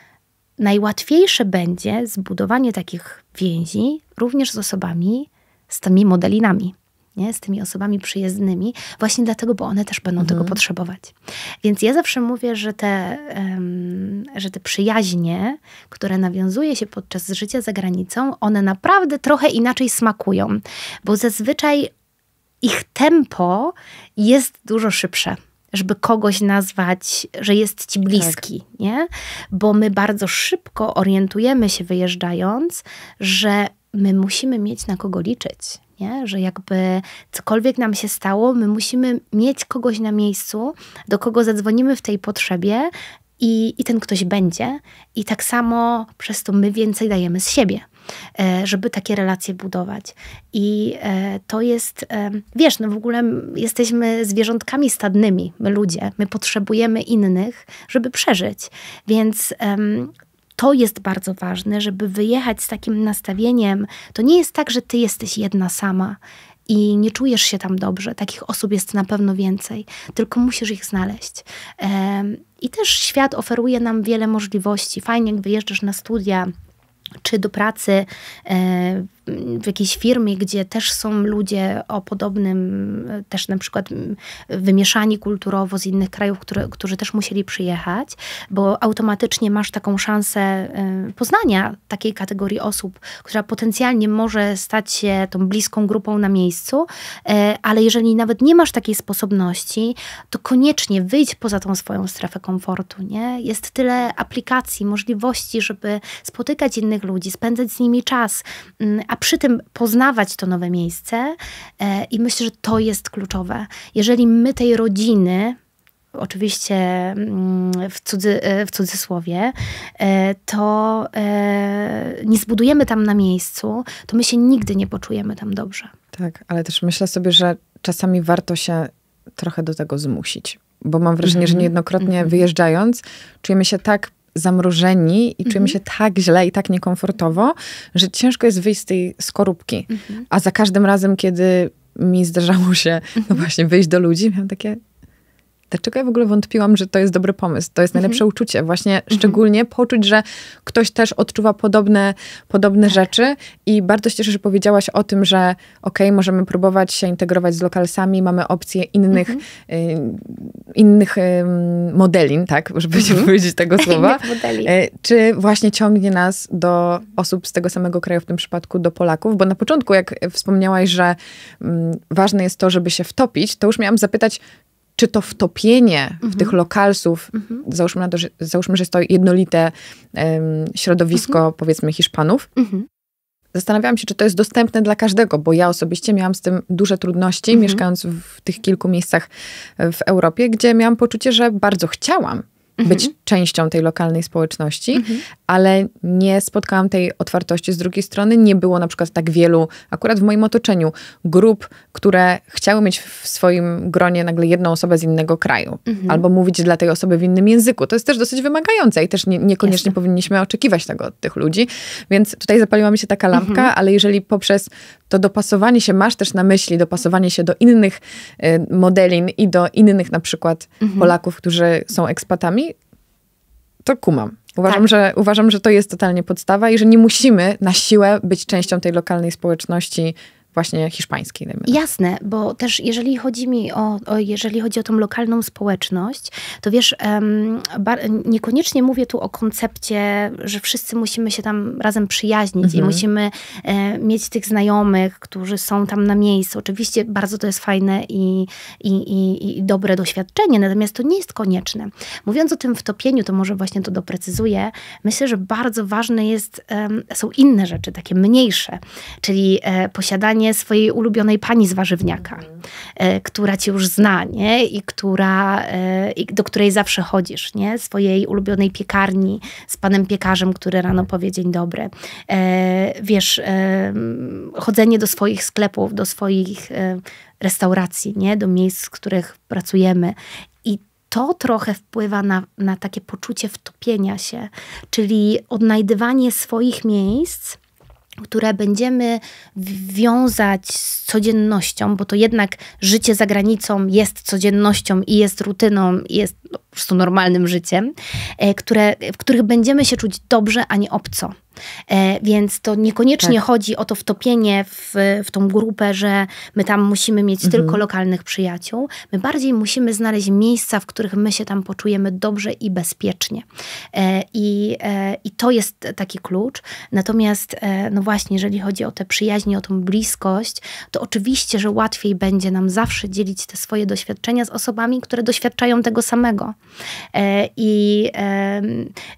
najłatwiejsze będzie zbudowanie takich więzi również z osobami, z tymi modelinami. Nie, z tymi osobami przyjezdnymi, właśnie dlatego, bo one też będą mhm. tego potrzebować. Więc ja zawsze mówię, że te, um, że te przyjaźnie, które nawiązuje się podczas życia za granicą, one naprawdę trochę inaczej smakują, bo zazwyczaj ich tempo jest dużo szybsze żeby kogoś nazwać, że jest ci bliski, tak. nie? Bo my bardzo szybko orientujemy się wyjeżdżając, że my musimy mieć na kogo liczyć. Nie? Że jakby cokolwiek nam się stało, my musimy mieć kogoś na miejscu, do kogo zadzwonimy w tej potrzebie i, i ten ktoś będzie. I tak samo przez to my więcej dajemy z siebie. E, żeby takie relacje budować. I e, to jest, e, wiesz, no w ogóle jesteśmy zwierzątkami stadnymi, my ludzie, my potrzebujemy innych, żeby przeżyć. Więc to jest bardzo ważne, żeby wyjechać z takim nastawieniem. To nie jest tak, że ty jesteś jedna sama i nie czujesz się tam dobrze. Takich osób jest na pewno więcej, tylko musisz ich znaleźć. I też świat oferuje nam wiele możliwości. Fajnie, jak wyjeżdżasz na studia, czy do pracy e, w jakiejś firmie, gdzie też są ludzie o podobnym, też na przykład mm, wymieszani kulturowo z innych krajów, które, którzy też musieli przyjechać, bo automatycznie masz taką szansę y, poznania takiej kategorii osób, która potencjalnie może stać się tą bliską grupą na miejscu, y, ale jeżeli nawet nie masz takiej sposobności, to koniecznie wyjdź poza tą swoją strefę komfortu, nie? Jest tyle aplikacji, możliwości, żeby spotykać innych ludzi, spędzać z nimi czas, mm, a przy tym poznawać to nowe miejsce e, i myślę, że to jest kluczowe. Jeżeli my tej rodziny, oczywiście mm, w, cudzy, e, w cudzysłowie, e, to nie zbudujemy tam na miejscu, to my się nigdy nie poczujemy tam dobrze. Tak, ale też myślę sobie, że czasami warto się trochę do tego zmusić. Bo mam wrażenie, mm -hmm. że mhm. niejednokrotnie mm -hmm. wyjeżdżając, czujemy się tak zamrożeni i czujemy mhm. się tak źle i tak niekomfortowo, że ciężko jest wyjść z tej skorupki. Mhm. A za każdym razem, kiedy mi zdarzało się, no mhm. właśnie, wyjść do ludzi, miałam takie, dlaczego ja w ogóle wątpiłam, że to jest dobry pomysł, to jest mhm. najlepsze mhm. uczucie. Właśnie mhm. szczególnie poczuć, że ktoś też odczuwa podobne, podobne tak. rzeczy i bardzo się cieszę, że powiedziałaś o tym, że okej, okay, możemy próbować się integrować z lokalsami, mamy opcje innych, mhm. y, innych y, tak, żeby mhm. się powiedzieć tego [LAUGHS] słowa. y, czy właśnie ciągnie nas do osób z tego samego kraju, w tym przypadku do Polaków, bo na początku, jak wspomniałaś, że ważne jest to, żeby się wtopić, to już miałam zapytać, czy to wtopienie mhm. w tych lokalsów, mhm. załóżmy, to, że, załóżmy, że jest to jednolite um, środowisko, mhm. powiedzmy, Hiszpanów. Mhm. Zastanawiałam się, czy to jest dostępne dla każdego, bo ja osobiście miałam z tym duże trudności, mhm. mieszkając w tych kilku miejscach w Europie, gdzie miałam poczucie, że bardzo chciałam być mhm. częścią tej lokalnej społeczności, mhm. ale nie spotkałam tej otwartości. Z drugiej strony nie było na przykład tak wielu, akurat w moim otoczeniu, grup, które chciały mieć w swoim gronie nagle jedną osobę z innego kraju mhm. albo mówić dla tej osoby w innym języku. To jest też dosyć wymagające i też nie, niekoniecznie Jasne. powinniśmy oczekiwać tego od tych ludzi. Więc tutaj zapaliła mi się taka lampka, mhm. ale jeżeli poprzez to dopasowanie się, masz też na myśli dopasowanie się do innych y, modelin i do innych na przykład mhm. Polaków, którzy są ekspatami, to kumam. Uważam, tak. że, uważam, że to jest totalnie podstawa i że nie musimy na siłę być częścią tej lokalnej społeczności właśnie hiszpańskiej. Tak. Jasne, bo też jeżeli chodzi mi o, o, jeżeli chodzi o tą lokalną społeczność, to wiesz, um, bar, niekoniecznie mówię tu o koncepcie, że wszyscy musimy się tam razem przyjaźnić mhm. i musimy e, mieć tych znajomych, którzy są tam na miejscu. Oczywiście bardzo to jest fajne i, i, i, i dobre doświadczenie, natomiast to nie jest konieczne. Mówiąc o tym wtopieniu, to może właśnie to doprecyzuję, myślę, że bardzo ważne jest, um, są inne rzeczy, takie mniejsze, czyli e, posiadanie spotkanie swojej ulubionej pani z warzywniaka, e, która cię już zna, nie? I która, e, do której zawsze chodzisz, nie? Swojej ulubionej piekarni z panem piekarzem, który rano powie dzień dobry. E, wiesz, chodzenie do swoich sklepów, do swoich restauracji, nie? Do miejsc, w których pracujemy i to trochę wpływa na, na takie poczucie wtopienia się, czyli odnajdywanie swoich miejsc które będziemy wiązać z codziennością, bo to jednak życie za granicą jest codziennością i jest rutyną, i jest no, po prostu normalnym życiem, e, które, w których będziemy się czuć dobrze, a nie obco. E, więc to niekoniecznie tak. chodzi o to wtopienie w, w tą grupę, że my tam musimy mieć mhm. tylko lokalnych przyjaciół. My bardziej musimy znaleźć miejsca, w których my się tam poczujemy dobrze i bezpiecznie. E, I, e, i to jest taki klucz. Natomiast, no właśnie, jeżeli chodzi o te przyjaźnie, o tą bliskość, to oczywiście, że łatwiej będzie nam zawsze dzielić te swoje doświadczenia z osobami, które doświadczają tego samego. I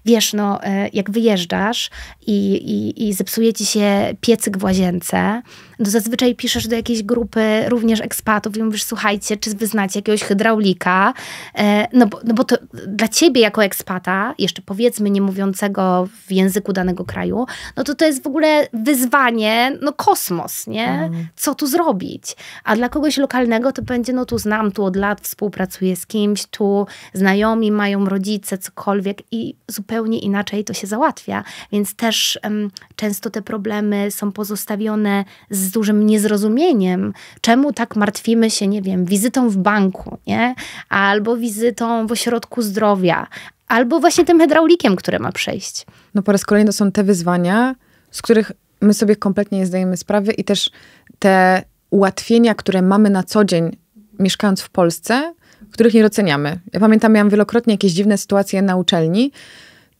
wiesz, no, jak wyjeżdżasz i i, i, i zepsuje ci się piecyk w łazience, no zazwyczaj piszesz do jakiejś grupy również ekspatów i mówisz, słuchajcie, czy wy znacie jakiegoś hydraulika? E, no bo, no bo to dla ciebie jako ekspata, jeszcze powiedzmy nie mówiącego w języku danego kraju, no to to jest w ogóle wyzwanie, no kosmos, nie? Mhm. Co tu zrobić? A dla kogoś lokalnego to będzie, no tu znam, tu od lat współpracuję z kimś, tu znajomi mają rodzice, cokolwiek i zupełnie inaczej to się załatwia. Więc też um, często te problemy są pozostawione z z dużym niezrozumieniem, czemu tak martwimy się, nie wiem, wizytą w banku, nie? Albo wizytą w ośrodku zdrowia, albo właśnie tym hydraulikiem, które ma przejść. No po raz kolejny to są te wyzwania, z których my sobie kompletnie nie zdajemy sprawy i też te ułatwienia, które mamy na co dzień mieszkając w Polsce, których nie doceniamy. Ja pamiętam, miałam wielokrotnie jakieś dziwne sytuacje na uczelni,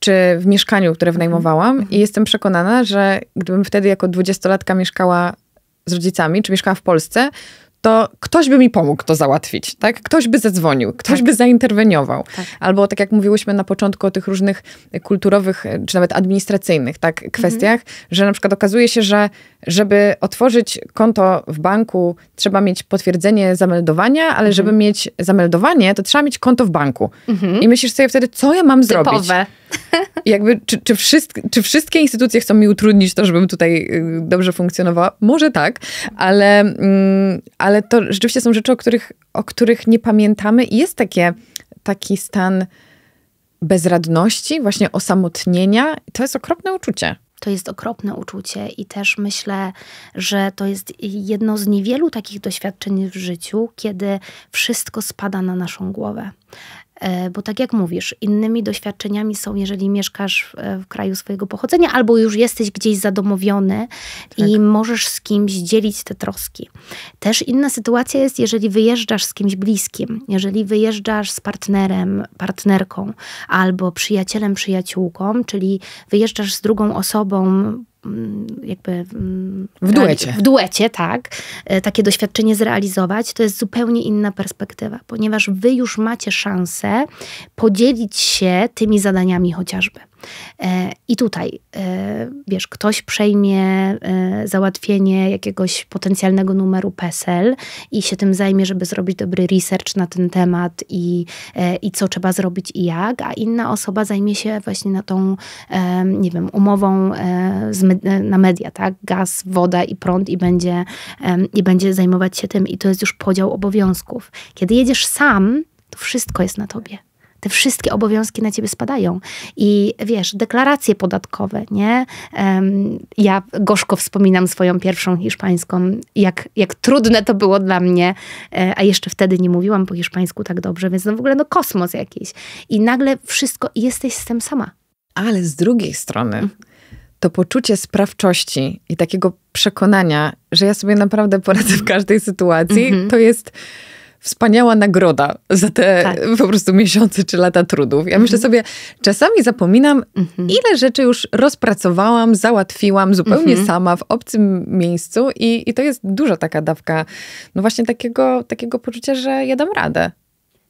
czy w mieszkaniu, które mhm. wynajmowałam i mhm. jestem przekonana, że gdybym wtedy jako dwudziestolatka mieszkała z rodzicami, czy mieszkałam w Polsce, to ktoś by mi pomógł to załatwić, tak? Ktoś by zadzwonił, ktoś tak. by zainterweniował. Tak. Albo tak jak mówiłyśmy na początku o tych różnych kulturowych, czy nawet administracyjnych, tak, kwestiach, mhm. że na przykład okazuje się, że żeby otworzyć konto w banku, trzeba mieć potwierdzenie zameldowania, ale mhm. żeby mieć zameldowanie, to trzeba mieć konto w banku. Mhm. I myślisz sobie wtedy, co ja mam Typowe. zrobić? [LAUGHS] Jakby, czy, czy, czy, wszystkie instytucje chcą mi utrudnić to, żebym tutaj y, dobrze funkcjonowała? Może tak, ale, mm, ale to rzeczywiście są rzeczy, o których, o których nie pamiętamy i jest takie, taki stan bezradności, właśnie osamotnienia. To jest okropne uczucie. To jest okropne uczucie i też myślę, że to jest jedno z niewielu takich doświadczeń w życiu, kiedy wszystko spada na naszą głowę. E, bo tak jak mówisz, innymi doświadczeniami są, jeżeli mieszkasz e, w kraju swojego pochodzenia, albo już jesteś gdzieś zadomowiony tak. i możesz z kimś dzielić te troski. Też inna sytuacja jest, jeżeli wyjeżdżasz z kimś bliskim, jeżeli wyjeżdżasz z partnerem, partnerką albo przyjacielem, przyjaciółką, czyli wyjeżdżasz z drugą osobą, Mm, jakby... Mm, w duecie. W duecie, tak. E, takie doświadczenie zrealizować, to jest zupełnie inna perspektywa, ponieważ wy już macie szansę podzielić się tymi zadaniami chociażby. E, I tutaj, e, wiesz, ktoś przejmie e, załatwienie jakiegoś potencjalnego numeru PESEL i się tym zajmie, żeby zrobić dobry research na ten temat i, i co trzeba zrobić i jak, a inna osoba zajmie się właśnie na tą, nie wiem, umową na media, tak? Gaz, woda i prąd i będzie, i będzie zajmować się tym. I to jest już podział obowiązków. Kiedy jedziesz sam, to wszystko jest na tobie te wszystkie obowiązki na ciebie spadają. I wiesz, deklaracje podatkowe, nie? Ja gorzko wspominam swoją pierwszą hiszpańską, jak, jak trudne to było dla mnie, e, a jeszcze wtedy nie mówiłam po hiszpańsku tak dobrze, więc no w ogóle no kosmos jakiś. I nagle wszystko, jesteś z tym sama. Ale z drugiej strony to poczucie sprawczości i takiego przekonania, że ja sobie naprawdę poradzę w każdej sytuacji, mm -hmm. to jest wspaniała nagroda za te tak. [LAUGHS] po prostu miesiące czy lata trudów. Ja mhm. myślę sobie, czasami zapominam, mhm. ile rzeczy już rozpracowałam, załatwiłam zupełnie mhm. sama w obcym miejscu i, i to jest duża taka dawka, no właśnie takiego, takiego poczucia, że ja dam radę.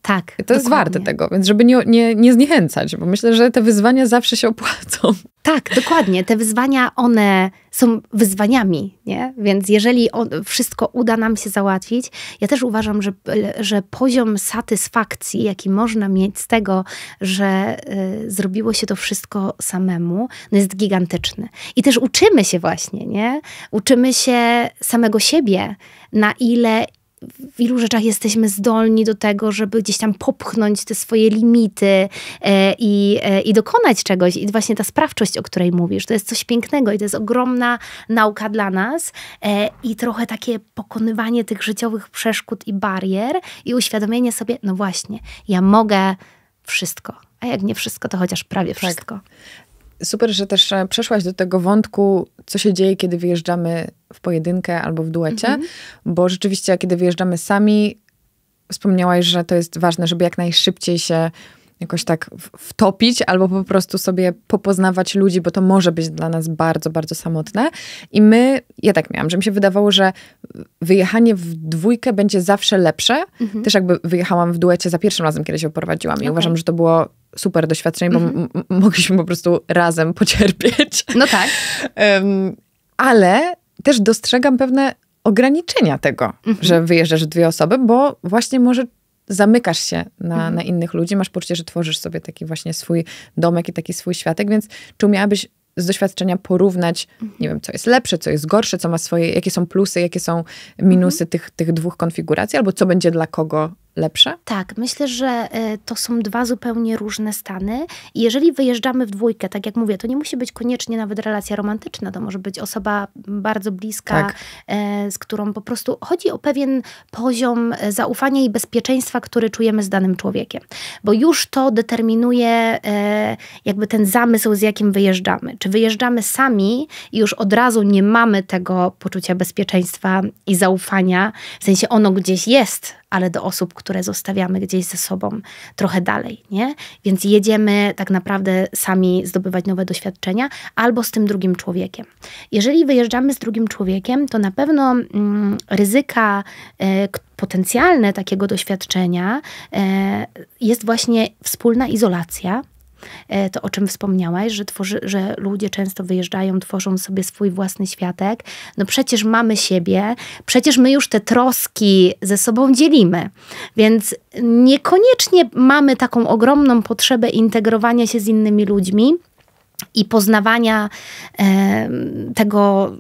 Tak. To dokładnie. jest warte tego, więc żeby nie, nie, nie zniechęcać, bo myślę, że te wyzwania zawsze się opłacą. Tak, dokładnie. Te wyzwania, one są wyzwaniami, nie? Więc jeżeli wszystko uda nam się załatwić, ja też uważam, że, że poziom satysfakcji, jaki można mieć z tego, że y, zrobiło się to wszystko samemu, no jest gigantyczny. I też uczymy się właśnie, nie? Uczymy się samego siebie, na ile w ilu rzeczach jesteśmy zdolni do tego, żeby gdzieś tam popchnąć te swoje limity e, i, e, i dokonać czegoś. I właśnie ta sprawczość, o której mówisz, to jest coś pięknego i to jest ogromna nauka dla nas e, i trochę takie pokonywanie tych życiowych przeszkód i barier i uświadomienie sobie, no właśnie, ja mogę wszystko. A jak nie wszystko, to chociaż prawie tak. wszystko. Super, że też e, przeszłaś do tego wątku, co się dzieje, kiedy wyjeżdżamy w pojedynkę albo w duecie, mhm. bo rzeczywiście, kiedy wyjeżdżamy sami, wspomniałaś, że to jest ważne, żeby jak najszybciej się jakoś tak wtopić albo po prostu sobie popoznawać ludzi, bo to może być dla nas bardzo, bardzo samotne. I my, ja tak miałam, że mi się wydawało, że wyjechanie w dwójkę będzie zawsze lepsze. Mhm. Też jakby wyjechałam w duecie za pierwszym razem, kiedy się oprowadziłam i okay. uważam, że to było super doświadczenie, bo mhm. mogliśmy po prostu razem pocierpieć. No tak. um, [LAUGHS] ale też dostrzegam pewne ograniczenia tego, mhm. że wyjeżdżasz dwie osoby, bo właśnie może zamykasz się na, mhm. na innych ludzi, masz poczucie, że tworzysz sobie taki właśnie swój domek i taki swój światek, więc czy umiałabyś z doświadczenia porównać, mhm. nie wiem, co jest lepsze, co jest gorsze, co ma swoje, jakie są plusy, jakie są minusy mhm. tych, tych dwóch konfiguracji, albo co będzie dla kogo lepsze? Tak, myślę, że y, to są dwa zupełnie różne stany. I jeżeli wyjeżdżamy w dwójkę, tak jak mówię, to nie musi być koniecznie nawet relacja romantyczna, to może być osoba bardzo bliska, tak. Y, z którą po prostu chodzi o pewien poziom zaufania i bezpieczeństwa, który czujemy z danym człowiekiem. Bo już to determinuje y, jakby ten zamysł, z jakim wyjeżdżamy. Czy wyjeżdżamy sami i już od razu nie mamy tego poczucia bezpieczeństwa i zaufania, w sensie ono gdzieś jest, ale do osób, które zostawiamy gdzieś ze sobą trochę dalej, nie? Więc jedziemy tak naprawdę sami zdobywać nowe doświadczenia albo z tym drugim człowiekiem. Jeżeli wyjeżdżamy z drugim człowiekiem, to na pewno mm, ryzyka y, potencjalne takiego doświadczenia y, jest właśnie wspólna izolacja, E, to o czym wspomniałaś, że, tworzy, że ludzie często wyjeżdżają, tworzą sobie swój własny światek. No przecież mamy siebie, przecież my już te troski ze sobą dzielimy. Więc niekoniecznie mamy taką ogromną potrzebę integrowania się z innymi ludźmi i poznawania tego,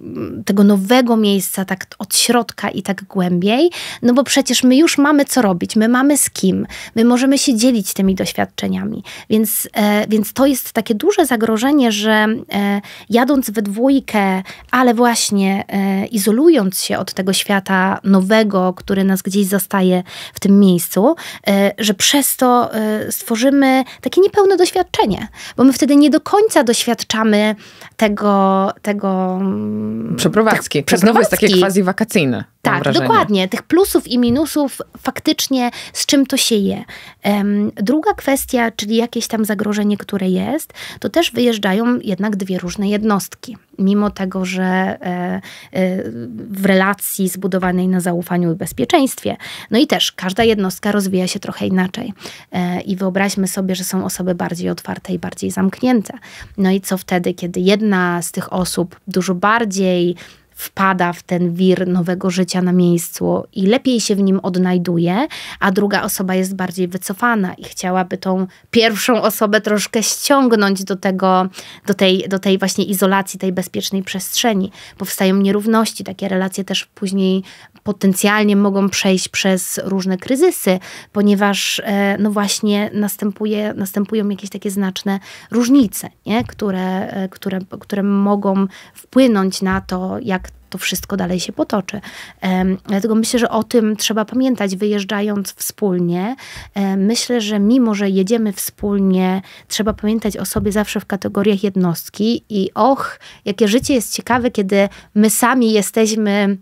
tego nowego miejsca tak od środka i tak głębiej, no bo przecież my już mamy co robić, my mamy z kim, my możemy się dzielić tymi doświadczeniami. Więc, e, więc to jest takie duże zagrożenie, że e, jadąc we dwójkę, ale właśnie e, izolując się od tego świata nowego, który nas gdzieś zostaje w tym miejscu, że przez to stworzymy takie niepełne doświadczenie, bo my wtedy nie do końca doświadczamy tego... tego mm, przeprowadzki. Tak, przeprowadzki. Znowu jest takie quasi wakacyjne. Tak, dokładnie. Tych plusów i minusów faktycznie z czym to się je. Um, druga kwestia, czyli jakieś tam zagrożenie, które jest, to też wyjeżdżają jednak dwie różne jednostki. Mimo tego, że e, e, w relacji zbudowanej na zaufaniu i bezpieczeństwie. No i też każda jednostka rozwija się trochę inaczej. E, I wyobraźmy sobie, że są osoby bardziej otwarte i bardziej zamknięte. No i co wtedy, kiedy jedna jedna z tych osób dużo bardziej wpada w ten wir nowego życia na miejscu i lepiej się w nim odnajduje, a druga osoba jest bardziej wycofana i chciałaby tą pierwszą osobę troszkę ściągnąć do tego, do tej, do tej właśnie izolacji, tej bezpiecznej przestrzeni. Powstają nierówności, takie relacje też później potencjalnie mogą przejść przez różne kryzysy, ponieważ e, no właśnie następuje, następują jakieś takie znaczne różnice, nie? Które, e, które, które mogą wpłynąć na to, jak to wszystko dalej się potoczy. Dlatego myślę, że o tym trzeba pamiętać, wyjeżdżając wspólnie. Myślę, że mimo, że jedziemy wspólnie, trzeba pamiętać o sobie zawsze w kategoriach jednostki i och, jakie życie jest ciekawe, kiedy my sami jesteśmy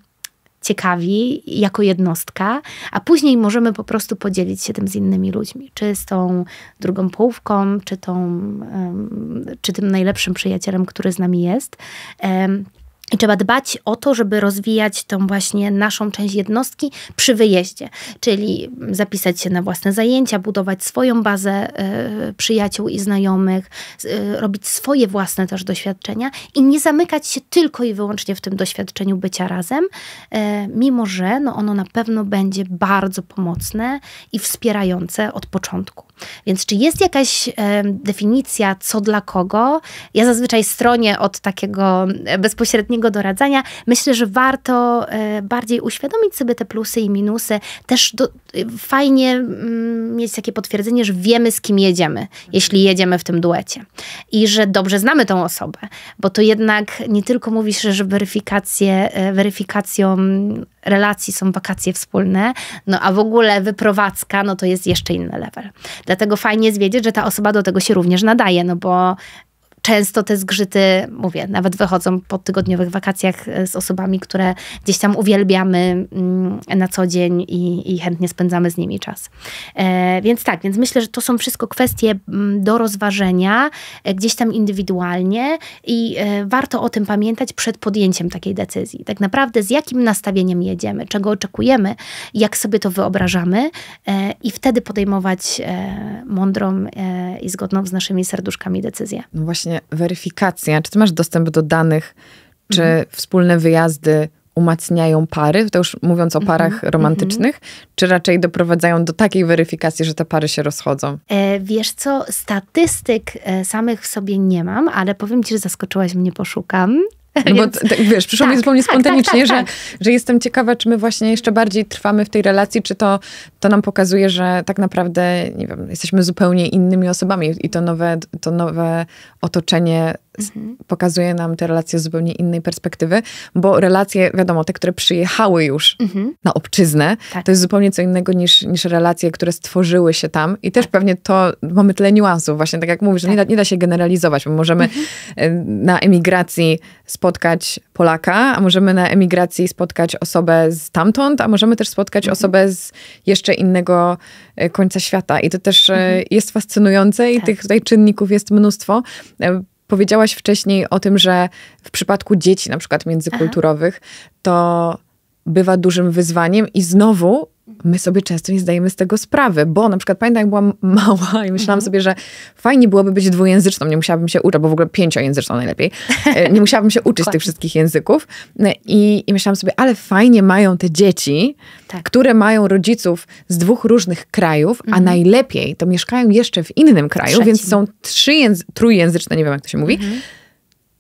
ciekawi jako jednostka, a później możemy po prostu podzielić się tym z innymi ludźmi, czy z tą drugą połówką, czy, tą, czy tym najlepszym przyjacielem, który z nami jest. I trzeba dbać o to, żeby rozwijać tą właśnie naszą część jednostki przy wyjeździe, czyli zapisać się na własne zajęcia, budować swoją bazę y, przyjaciół i znajomych, y, robić swoje własne też doświadczenia i nie zamykać się tylko i wyłącznie w tym doświadczeniu bycia razem, y, mimo że no, ono na pewno będzie bardzo pomocne i wspierające od początku. Więc czy jest jakaś definicja, co dla kogo? Ja zazwyczaj stronię od takiego bezpośredniego takiego doradzania, myślę, że warto e, bardziej uświadomić sobie te plusy i minusy. Też do, e, fajnie mm, mieć takie potwierdzenie, że wiemy z kim jedziemy, jeśli jedziemy w tym duecie. I że dobrze znamy tą osobę, bo to jednak nie tylko mówisz, że weryfikacje, e, weryfikacją relacji są wakacje wspólne, no a w ogóle wyprowadzka, no to jest jeszcze inny level. Dlatego fajnie jest wiedzieć, że ta osoba do tego się również nadaje, no bo często te zgrzyty, mówię, nawet wychodzą po tygodniowych wakacjach e, z osobami, które gdzieś tam uwielbiamy mm, na co dzień i, i chętnie spędzamy z nimi czas. E, więc tak, więc myślę, że to są wszystko kwestie mm, do rozważenia e, gdzieś tam indywidualnie i warto o tym pamiętać przed podjęciem takiej decyzji. Tak naprawdę z jakim nastawieniem jedziemy, czego oczekujemy, jak sobie to wyobrażamy i wtedy podejmować mądrą i zgodną z naszymi serduszkami decyzję. No właśnie właśnie weryfikacja, czy ty masz dostęp do danych, czy mhm. wspólne wyjazdy umacniają pary, to już mówiąc o mhm, parach mhm. romantycznych, mhm. czy raczej doprowadzają do takiej weryfikacji, że te pary się rozchodzą? E, wiesz co, statystyk e, samych w sobie nie mam, ale powiem ci, że zaskoczyłaś mnie, poszukam. [LAUGHS] No bo tak, wiesz, przyszło tak, mi zupełnie tak, tak, spontanicznie, tak, Że, tak. że jestem ciekawa, czy my właśnie jeszcze bardziej trwamy w tej relacji, czy to, to nam pokazuje, że tak naprawdę, nie wiem, jesteśmy zupełnie innymi osobami i to nowe, to nowe otoczenie Mhm. pokazuje nam te relacje z zupełnie innej perspektywy, bo relacje, wiadomo, te, które przyjechały już mhm. na obczyznę, tak. to jest zupełnie co innego niż, niż relacje, które stworzyły się tam i też tak. pewnie to, mamy tyle niuansów, właśnie tak jak mówisz, tak. że nie tak. da, nie da się generalizować, bo możemy mhm. y, na emigracji spotkać Polaka, a możemy na emigracji spotkać osobę z tamtąd, a możemy też spotkać osobę z jeszcze innego y, końca świata i to też y, jest fascynujące i tak. tych tutaj czynników jest mnóstwo. Powiedziałaś wcześniej o tym, że w przypadku dzieci, na przykład międzykulturowych, Aha. to bywa dużym wyzwaniem i znowu my sobie często nie zdajemy z tego sprawy, bo na przykład pamiętam, jak byłam [LAUGHS] mała i myślałam mhm. sobie, że fajnie byłoby być dwujęzyczną, nie musiałabym się uczyć, bo w ogóle pięciojęzyczną najlepiej, e, nie musiałabym się uczyć tych wszystkich języków e, I, I, myślałam sobie, ale fajnie mają te dzieci, tak. które mają rodziców z dwóch różnych krajów, mhm. a najlepiej to mieszkają jeszcze w innym kraju, Trzecim. więc są trzy trójjęzyczne, nie wiem jak to się mówi, mhm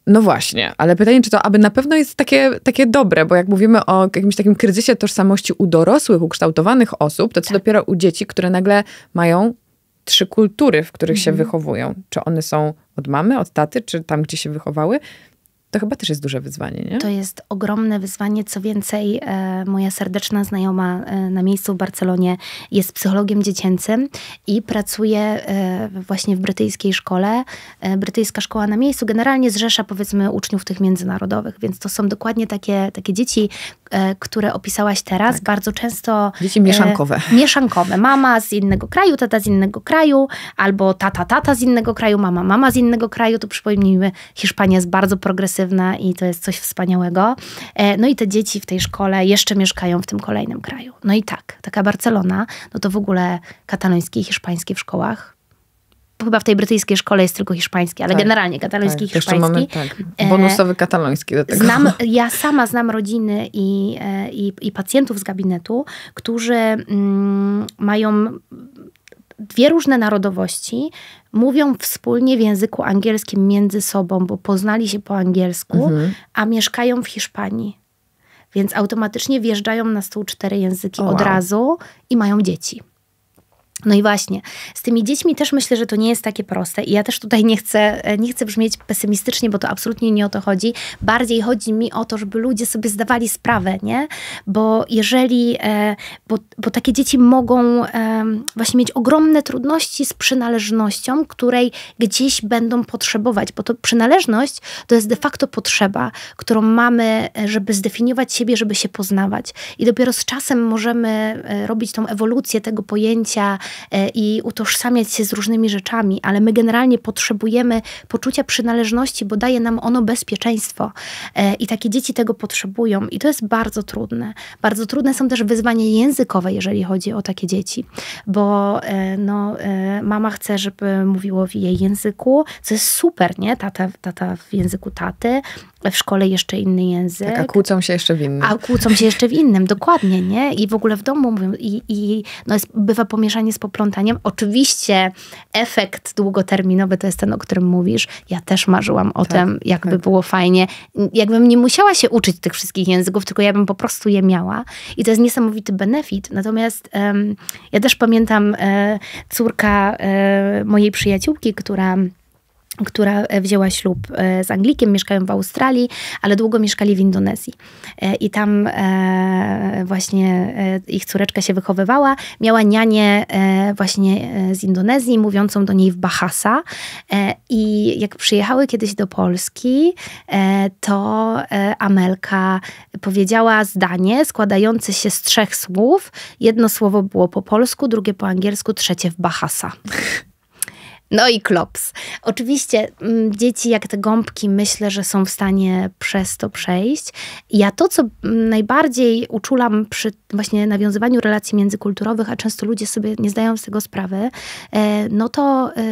no właśnie, ale pytanie, czy to aby na pewno jest takie, takie dobre, bo jak mówimy o jakimś takim kryzysie tożsamości u dorosłych, ukształtowanych osób, to co tak. dopiero u dzieci, które nagle mają trzy kultury, w których mhm. się wychowują. Czy one są od mamy, od taty, czy tam, gdzie się wychowały? To chyba też jest duże wyzwanie, nie? To jest ogromne wyzwanie. Co więcej, e, moja serdeczna znajoma e, na miejscu w Barcelonie jest psychologiem dziecięcym i pracuje e, właśnie w brytyjskiej szkole. E, brytyjska szkoła na miejscu generalnie zrzesza powiedzmy uczniów tych międzynarodowych, więc to są dokładnie takie, takie dzieci, E, które opisałaś teraz, tak. bardzo często... Dzieci e, mieszankowe. E, [LAUGHS] mieszankowe. Mama z innego kraju, tata z innego kraju, albo tata, tata z innego kraju, mama, mama z innego kraju. Tu przypomnijmy, Hiszpania jest bardzo progresywna i to jest coś wspaniałego. E, no i te dzieci w tej szkole jeszcze mieszkają w tym kolejnym kraju. No i tak, taka Barcelona, no to w ogóle katalońskie i hiszpańskie w szkołach chyba w tej brytyjskiej szkole jest tylko hiszpański, ale tak, generalnie kataloński tak. hiszpański. mamy tak, e, bonusowy kataloński do tego. Znam, [LAUGHS] ja sama znam rodziny i, e, i, i pacjentów z gabinetu, którzy mm, mają dwie różne narodowości mówią wspólnie w języku angielskim między sobą, bo poznali się po angielsku, mhm. a mieszkają w Hiszpanii. Więc automatycznie wjeżdżają na stół cztery języki oh, od wow. razu i mają dzieci. No i właśnie, z tymi dziećmi też myślę, że to nie jest takie proste i ja też tutaj nie chcę, e, nie chcę brzmieć pesymistycznie, bo to absolutnie nie o to chodzi. Bardziej chodzi mi o to, żeby ludzie sobie zdawali sprawę, nie? Bo jeżeli, e, bo, bo takie dzieci mogą właśnie mieć ogromne trudności z przynależnością, której gdzieś będą potrzebować, bo to przynależność to jest de facto potrzeba, którą mamy, e, żeby zdefiniować siebie, żeby się poznawać. I dopiero z czasem możemy robić tą ewolucję tego pojęcia, E, i utożsamiać się z różnymi rzeczami, ale my generalnie potrzebujemy poczucia przynależności, bo daje nam ono bezpieczeństwo. E, I takie dzieci tego potrzebują i to jest bardzo trudne. Bardzo trudne są też wyzwania językowe, jeżeli chodzi o takie dzieci, bo e, no, mama chce, żeby mówiło w jej języku, co jest super, nie? Tata, tata w języku taty, w szkole jeszcze inny język. Tak, a kłócą się jeszcze w innym. A kłócą się jeszcze w innym, dokładnie, nie? I w ogóle w domu mówią, i, i no jest, bywa pomieszanie z poplątaniem. Oczywiście efekt długoterminowy to jest ten, o którym mówisz. Ja też marzyłam o tak, tym, jakby tak. było fajnie. Jakbym nie musiała się uczyć tych wszystkich języków, tylko ja bym po prostu je miała. I to jest niesamowity benefit. Natomiast um, ja też pamiętam e, córka e, mojej przyjaciółki, która która e, wzięła ślub e, z Anglikiem, mieszkają w Australii, ale długo mieszkali w Indonezji. E, I tam właśnie ich córeczka się wychowywała. Miała nianię właśnie z Indonezji, mówiącą do niej w Bahasa. I jak przyjechały kiedyś do Polski, to Amelka powiedziała zdanie składające się z trzech słów. Jedno słowo było po polsku, drugie po angielsku, trzecie w Bahasa. [LAUGHS] No i klops. Oczywiście mm, dzieci jak te gąbki myślę, że są w stanie przez to przejść. Ja to, co mm, najbardziej uczulam przy właśnie nawiązywaniu relacji międzykulturowych, a często ludzie sobie nie zdają z tego sprawy, e, no to e,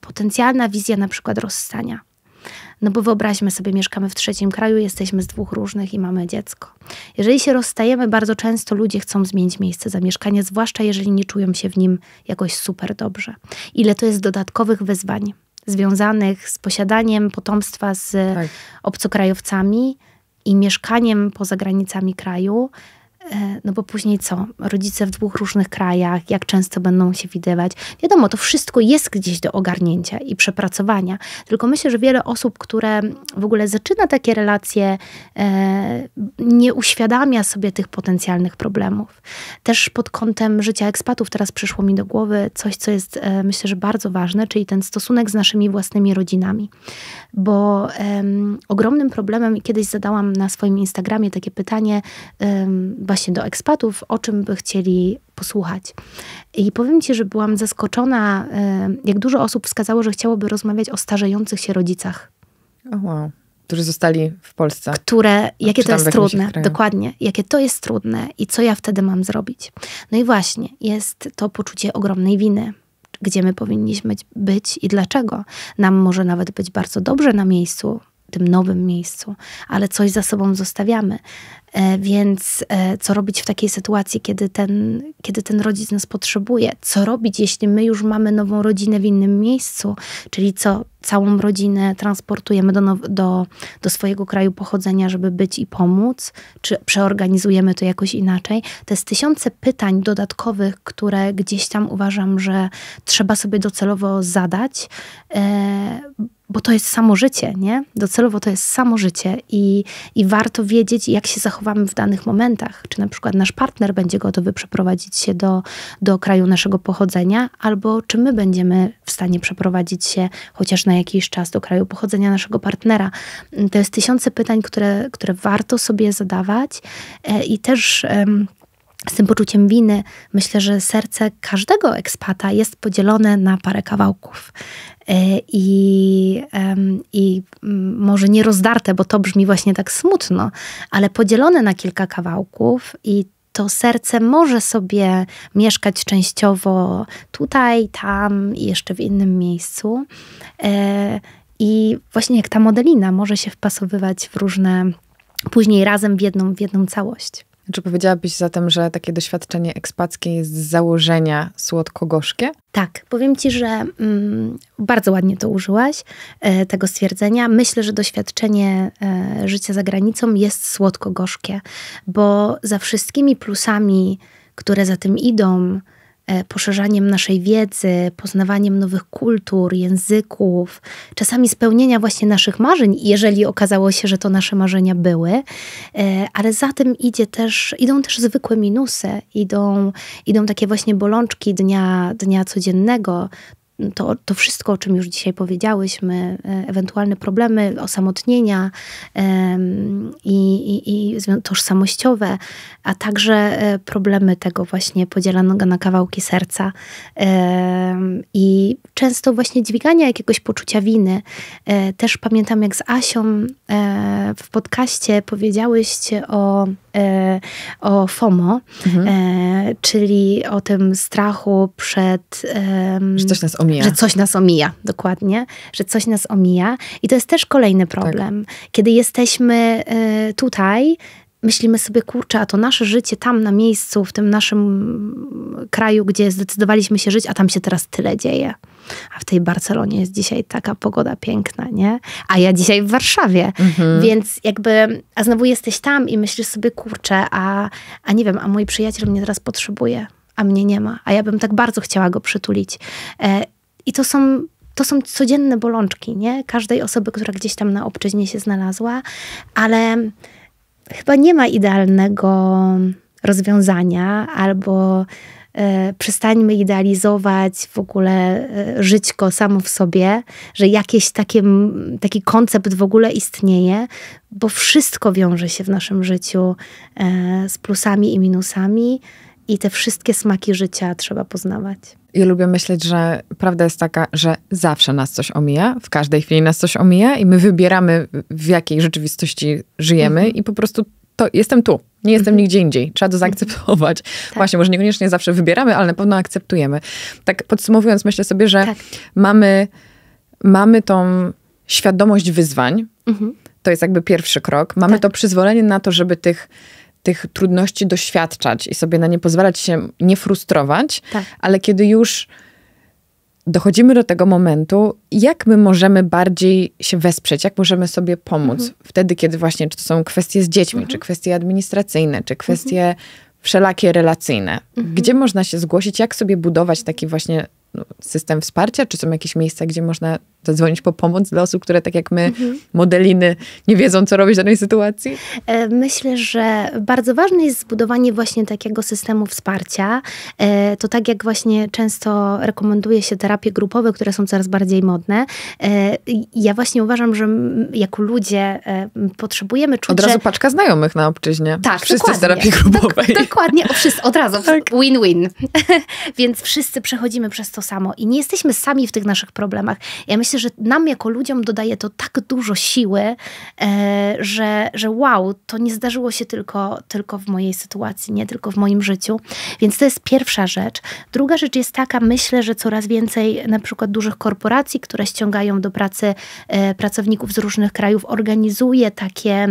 potencjalna wizja na przykład rozstania no bo wyobraźmy sobie, mieszkamy w trzecim kraju, jesteśmy z dwóch różnych i mamy dziecko. Jeżeli się rozstajemy, bardzo często ludzie chcą zmienić miejsce zamieszkania, zwłaszcza jeżeli nie czują się w nim jakoś super dobrze. Ile to jest dodatkowych wyzwań związanych z posiadaniem potomstwa z tak. obcokrajowcami i mieszkaniem poza granicami kraju, E, no bo później co? Rodzice w dwóch różnych krajach, jak często będą się widywać. Wiadomo, to wszystko jest gdzieś do ogarnięcia i przepracowania. Tylko myślę, że wiele osób, które w ogóle zaczyna takie relacje, e, nie uświadamia sobie tych potencjalnych problemów. Też pod kątem życia ekspatów teraz przyszło mi do głowy coś, co jest e, myślę, że bardzo ważne, czyli ten stosunek z naszymi własnymi rodzinami. Bo ogromnym problemem, kiedyś zadałam na swoim Instagramie takie pytanie, właśnie do ekspatów, o czym by chcieli posłuchać. I powiem Ci, że byłam zaskoczona, e, jak dużo osób wskazało, że chciałoby rozmawiać o starzejących się rodzicach. Oh wow którzy zostali w Polsce. Które, jakie to jest trudne, dokładnie, jakie to jest trudne i co ja wtedy mam zrobić. No i właśnie, jest to poczucie ogromnej winy. Gdzie my powinniśmy być i dlaczego? Nam może nawet być bardzo dobrze na miejscu, tym nowym miejscu, ale coś za sobą zostawiamy. E, więc e, co robić w takiej sytuacji, kiedy ten, kiedy ten rodzic nas potrzebuje? Co robić, jeśli my już mamy nową rodzinę w innym miejscu? Czyli co całą rodzinę transportujemy do, do, do swojego kraju pochodzenia, żeby być i pomóc? Czy przeorganizujemy to jakoś inaczej? To jest tysiące pytań dodatkowych, które gdzieś tam uważam, że trzeba sobie docelowo zadać. E bo to jest samo życie, nie? Docelowo to jest samo życie i, i warto wiedzieć, jak się zachować zachowamy w danych momentach. Czy na przykład nasz partner będzie gotowy przeprowadzić się do, do kraju naszego pochodzenia, albo czy my będziemy w stanie przeprowadzić się chociaż na jakiś czas do kraju pochodzenia naszego partnera. To jest tysiące pytań, które, które warto sobie zadawać e, i też. Um, z tym poczuciem winy, myślę, że serce każdego ekspata jest podzielone na parę kawałków. E, I, I mm, może nie rozdarte, bo to brzmi właśnie tak smutno, ale podzielone na kilka kawałków, i to serce może sobie mieszkać częściowo tutaj, tam i jeszcze w innym miejscu. E, I właśnie jak ta modelina może się wpasowywać w różne, później razem w jedną, w jedną całość. Czy powiedziałabyś zatem, że takie doświadczenie ekspackie jest z założenia słodko-gorzkie? Tak, powiem ci, że mm, bardzo ładnie to użyłaś, e, tego stwierdzenia. Myślę, że doświadczenie e, życia za granicą jest słodko-gorzkie, bo za wszystkimi plusami, które za tym idą, E, poszerzaniem naszej wiedzy, poznawaniem nowych kultur, języków, czasami spełnienia właśnie naszych marzeń, jeżeli okazało się, że to nasze marzenia były, e, ale za tym idzie też, idą też zwykłe minusy, idą, idą takie właśnie bolączki dnia, dnia codziennego, to, to wszystko, o czym już dzisiaj powiedziałyśmy, e, ewentualne problemy osamotnienia i, i, i tożsamościowe, a także e, problemy tego właśnie podzielanego na kawałki serca i często właśnie dźwigania jakiegoś poczucia winy. E, też pamiętam, jak z Asią w podcaście powiedziałyście o E, o FOMO, mhm. E, czyli o tym strachu przed... że coś nas omija. Że coś nas omija, dokładnie. Że coś nas omija. I to jest też kolejny tak. problem. Tak. Kiedy jesteśmy e, tutaj, myślimy sobie, kurczę, a to nasze życie tam na miejscu, w tym naszym kraju, gdzie zdecydowaliśmy się żyć, a tam się teraz tyle dzieje a w tej Barcelonie jest dzisiaj taka pogoda piękna, nie? A ja dzisiaj w Warszawie, mhm. więc jakby, a znowu jesteś tam i myślisz sobie, kurczę, a, a nie wiem, a mój przyjaciel mnie teraz potrzebuje, a mnie nie ma, a ja bym tak bardzo chciała go przytulić. E, I to są to są codzienne bolączki, nie? Każdej osoby, która gdzieś tam na obczyźnie się znalazła, ale chyba nie ma idealnego rozwiązania albo E, przestańmy idealizować, w ogóle e, żyćko samo w sobie, że jakiś takie, taki koncept w ogóle istnieje, bo wszystko wiąże się w naszym życiu e, z plusami i minusami i te wszystkie smaki życia trzeba poznawać. Ja lubię myśleć, że prawda jest taka, że zawsze nas coś omija, w każdej chwili nas coś omija i my wybieramy, w jakiej rzeczywistości żyjemy mhm. i po prostu to jestem tu. Nie jestem mhm. nigdzie indziej. Trzeba to mhm. zaakceptować. Tak. Właśnie, może niekoniecznie zawsze wybieramy, ale na pewno akceptujemy. Tak podsumowując, myślę sobie, że tak. mamy, mamy tą świadomość wyzwań. Mhm. To jest jakby pierwszy krok. Mamy tak. to przyzwolenie na to, żeby tych, tych trudności doświadczać i sobie na nie pozwalać się nie frustrować, tak. ale kiedy już dochodzimy do tego momentu, jak my możemy bardziej się wesprzeć, jak możemy sobie pomóc mhm. wtedy, kiedy właśnie, czy to są kwestie z dziećmi, mhm. czy kwestie administracyjne, czy kwestie mhm. wszelakie relacyjne. Mhm. Gdzie można się zgłosić, jak sobie budować taki właśnie no, system wsparcia? Czy są jakieś miejsca, gdzie można zadzwonić po pomoc dla osób, które tak jak my, mhm. modeliny, nie wiedzą, co robić w danej sytuacji? E, myślę, że bardzo ważne jest zbudowanie właśnie takiego systemu wsparcia. E, to tak jak właśnie często rekomenduje się terapie grupowe, które są coraz bardziej modne. E, ja właśnie uważam, że jako ludzie potrzebujemy czuć, Od razu że... paczka znajomych na obczyźnie. Tak, Wszyscy z terapii grupowej. Dok tak, dokładnie, o, wszyscy, od razu. Tak. Win-win. Tak. [LAUGHS] Więc wszyscy przechodzimy przez to samo i nie jesteśmy sami w tych naszych problemach. Ja myślę, że nam jako ludziom dodaje to tak dużo siły, e, że, że wow, to nie zdarzyło się tylko, tylko w mojej sytuacji, nie tylko w moim życiu. Więc to jest pierwsza rzecz. Druga rzecz jest taka, myślę, że coraz więcej na przykład dużych korporacji, które ściągają do pracy e, pracowników z różnych krajów, organizuje takie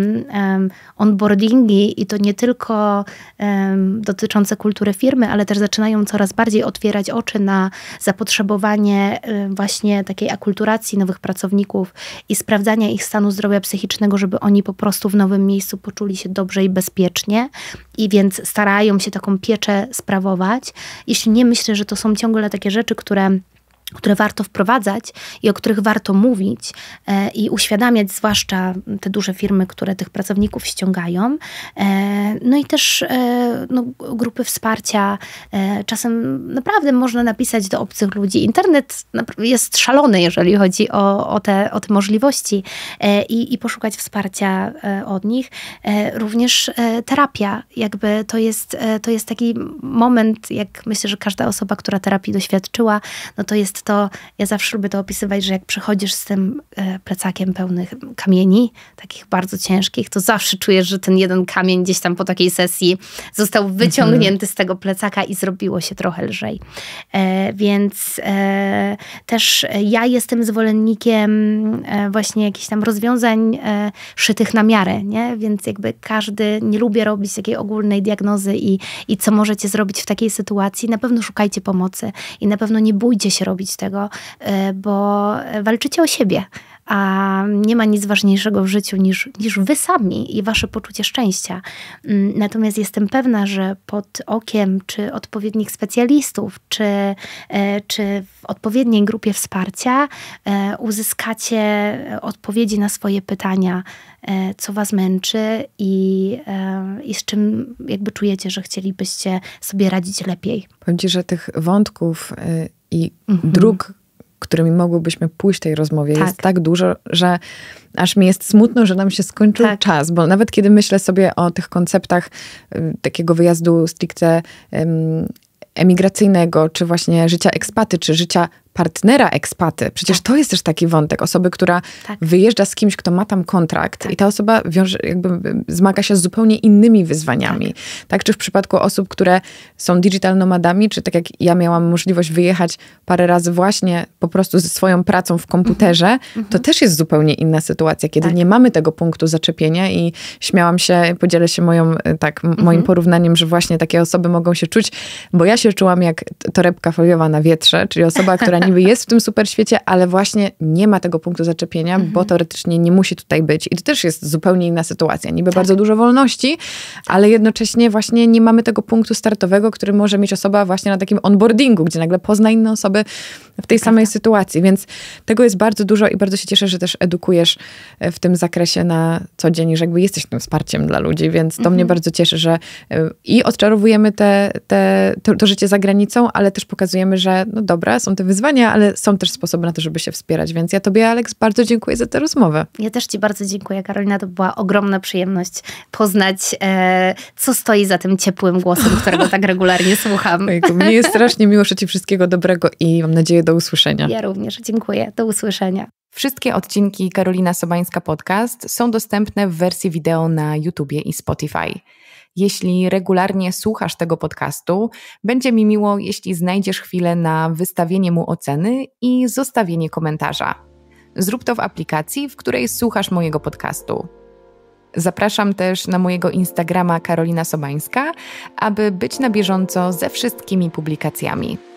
onboardingi i to nie tylko dotyczące kultury firmy, ale też zaczynają coraz bardziej otwierać oczy na, zapotrzebowanie y, właśnie takiej akulturacji nowych pracowników i sprawdzania ich stanu zdrowia psychicznego, żeby oni po prostu w nowym miejscu poczuli się dobrze i bezpiecznie i więc starają się taką pieczę sprawować. Jeśli nie, myślę, że to są ciągle takie rzeczy, które które warto wprowadzać i o których warto mówić e, i uświadamiać, zwłaszcza te duże firmy, które tych pracowników ściągają. E, no i też e, no, grupy wsparcia. Czasem naprawdę można napisać do obcych ludzi. Internet jest szalony, jeżeli chodzi o, o, te, o te możliwości i, i poszukać wsparcia od nich. Również terapia, jakby to jest, to jest taki moment, jak myślę, że każda osoba, która terapii doświadczyła, no to jest to ja zawsze lubię to opisywać, że jak przechodzisz z tym e, plecakiem pełnych kamieni, takich bardzo ciężkich, to zawsze czujesz, że ten jeden kamień gdzieś tam po takiej sesji został mhm. wyciągnięty z tego plecaka i zrobiło się trochę lżej. E, więc e, też ja jestem zwolennikiem właśnie jakichś tam rozwiązań szytych na miarę, nie? Więc jakby każdy, nie lubię robić takiej ogólnej diagnozy i, i co możecie zrobić w takiej sytuacji, na pewno szukajcie pomocy i na pewno nie bójcie się robić tego, e, bo walczycie o siebie a nie ma nic ważniejszego w życiu niż, niż wy sami i wasze poczucie szczęścia. Mm, natomiast jestem pewna, że pod okiem czy odpowiednich specjalistów, czy, e, czy w odpowiedniej grupie wsparcia e, uzyskacie odpowiedzi na swoje pytania, e, co was męczy i, i z czym jakby czujecie, że chcielibyście sobie radzić lepiej. Powiem ci, że tych wątków i mhm. dróg którymi mogłybyśmy pójść tej rozmowie, tak. jest tak dużo, że aż mi jest smutno, że nam się skończył tak. czas, bo nawet kiedy myślę sobie o tych konceptach takiego wyjazdu stricte emigracyjnego, czy właśnie życia ekspaty, czy życia partnera ekspaty. Przecież tak. to jest też taki wątek osoby, która tak. wyjeżdża z kimś, kto ma tam kontrakt tak. i ta osoba wiąże, jakby zmaga się z zupełnie innymi wyzwaniami. Tak. tak czy w przypadku osób, które są digital nomadami, czy tak jak ja miałam możliwość wyjechać parę razy właśnie po prostu ze swoją pracą w komputerze, mhm. to mhm. też jest zupełnie inna sytuacja, kiedy tak. nie mamy tego punktu zaczepienia i śmiałam się, podzielę się moją, e, tak, mhm. moim porównaniem, że właśnie takie osoby mogą się czuć, bo ja się czułam jak torebka foliowa na wietrze, czyli osoba, która [LAUGHS] niby jest w tym super świecie, ale właśnie nie ma tego punktu zaczepienia, mhm. bo teoretycznie nie musi tutaj być. I to też jest zupełnie inna sytuacja. Niby tak. bardzo dużo wolności, ale jednocześnie właśnie nie mamy tego punktu startowego, który może mieć osoba właśnie na takim onboardingu, gdzie nagle pozna inne osoby, w tej samej Prawda. sytuacji. Więc tego jest bardzo dużo i bardzo się cieszę, że też edukujesz e, w tym zakresie na co dzień, że jakby jesteś tym wsparciem dla ludzi, więc to mhm. mnie bardzo cieszy, że e, i odczarowujemy te, te, to, to, życie za granicą, ale też pokazujemy, że no dobra, są te wyzwania, ale są też sposoby na to, żeby się wspierać. Więc ja Tobie, Aleks, bardzo dziękuję za tę rozmowę. Ja też Ci bardzo dziękuję, Karolina. To była ogromna przyjemność poznać, e, co stoi za tym ciepłym głosem, którego tak regularnie słucham. Mnie jest [LAUGHS] strasznie miło, że Ci wszystkiego dobrego i mam nadzieję, Dziękuję, do usłyszenia. Ja również dziękuję, do usłyszenia. Wszystkie odcinki Karolina Sobańska Podcast są dostępne w wersji wideo na YouTube i Spotify. Jeśli regularnie słuchasz tego podcastu, będzie mi miło, jeśli znajdziesz chwilę na wystawienie mu oceny i zostawienie komentarza. Zrób to w aplikacji, w której słuchasz mojego podcastu. Zapraszam też na mojego Instagrama Karolina Sobańska, aby być na bieżąco ze wszystkimi publikacjami.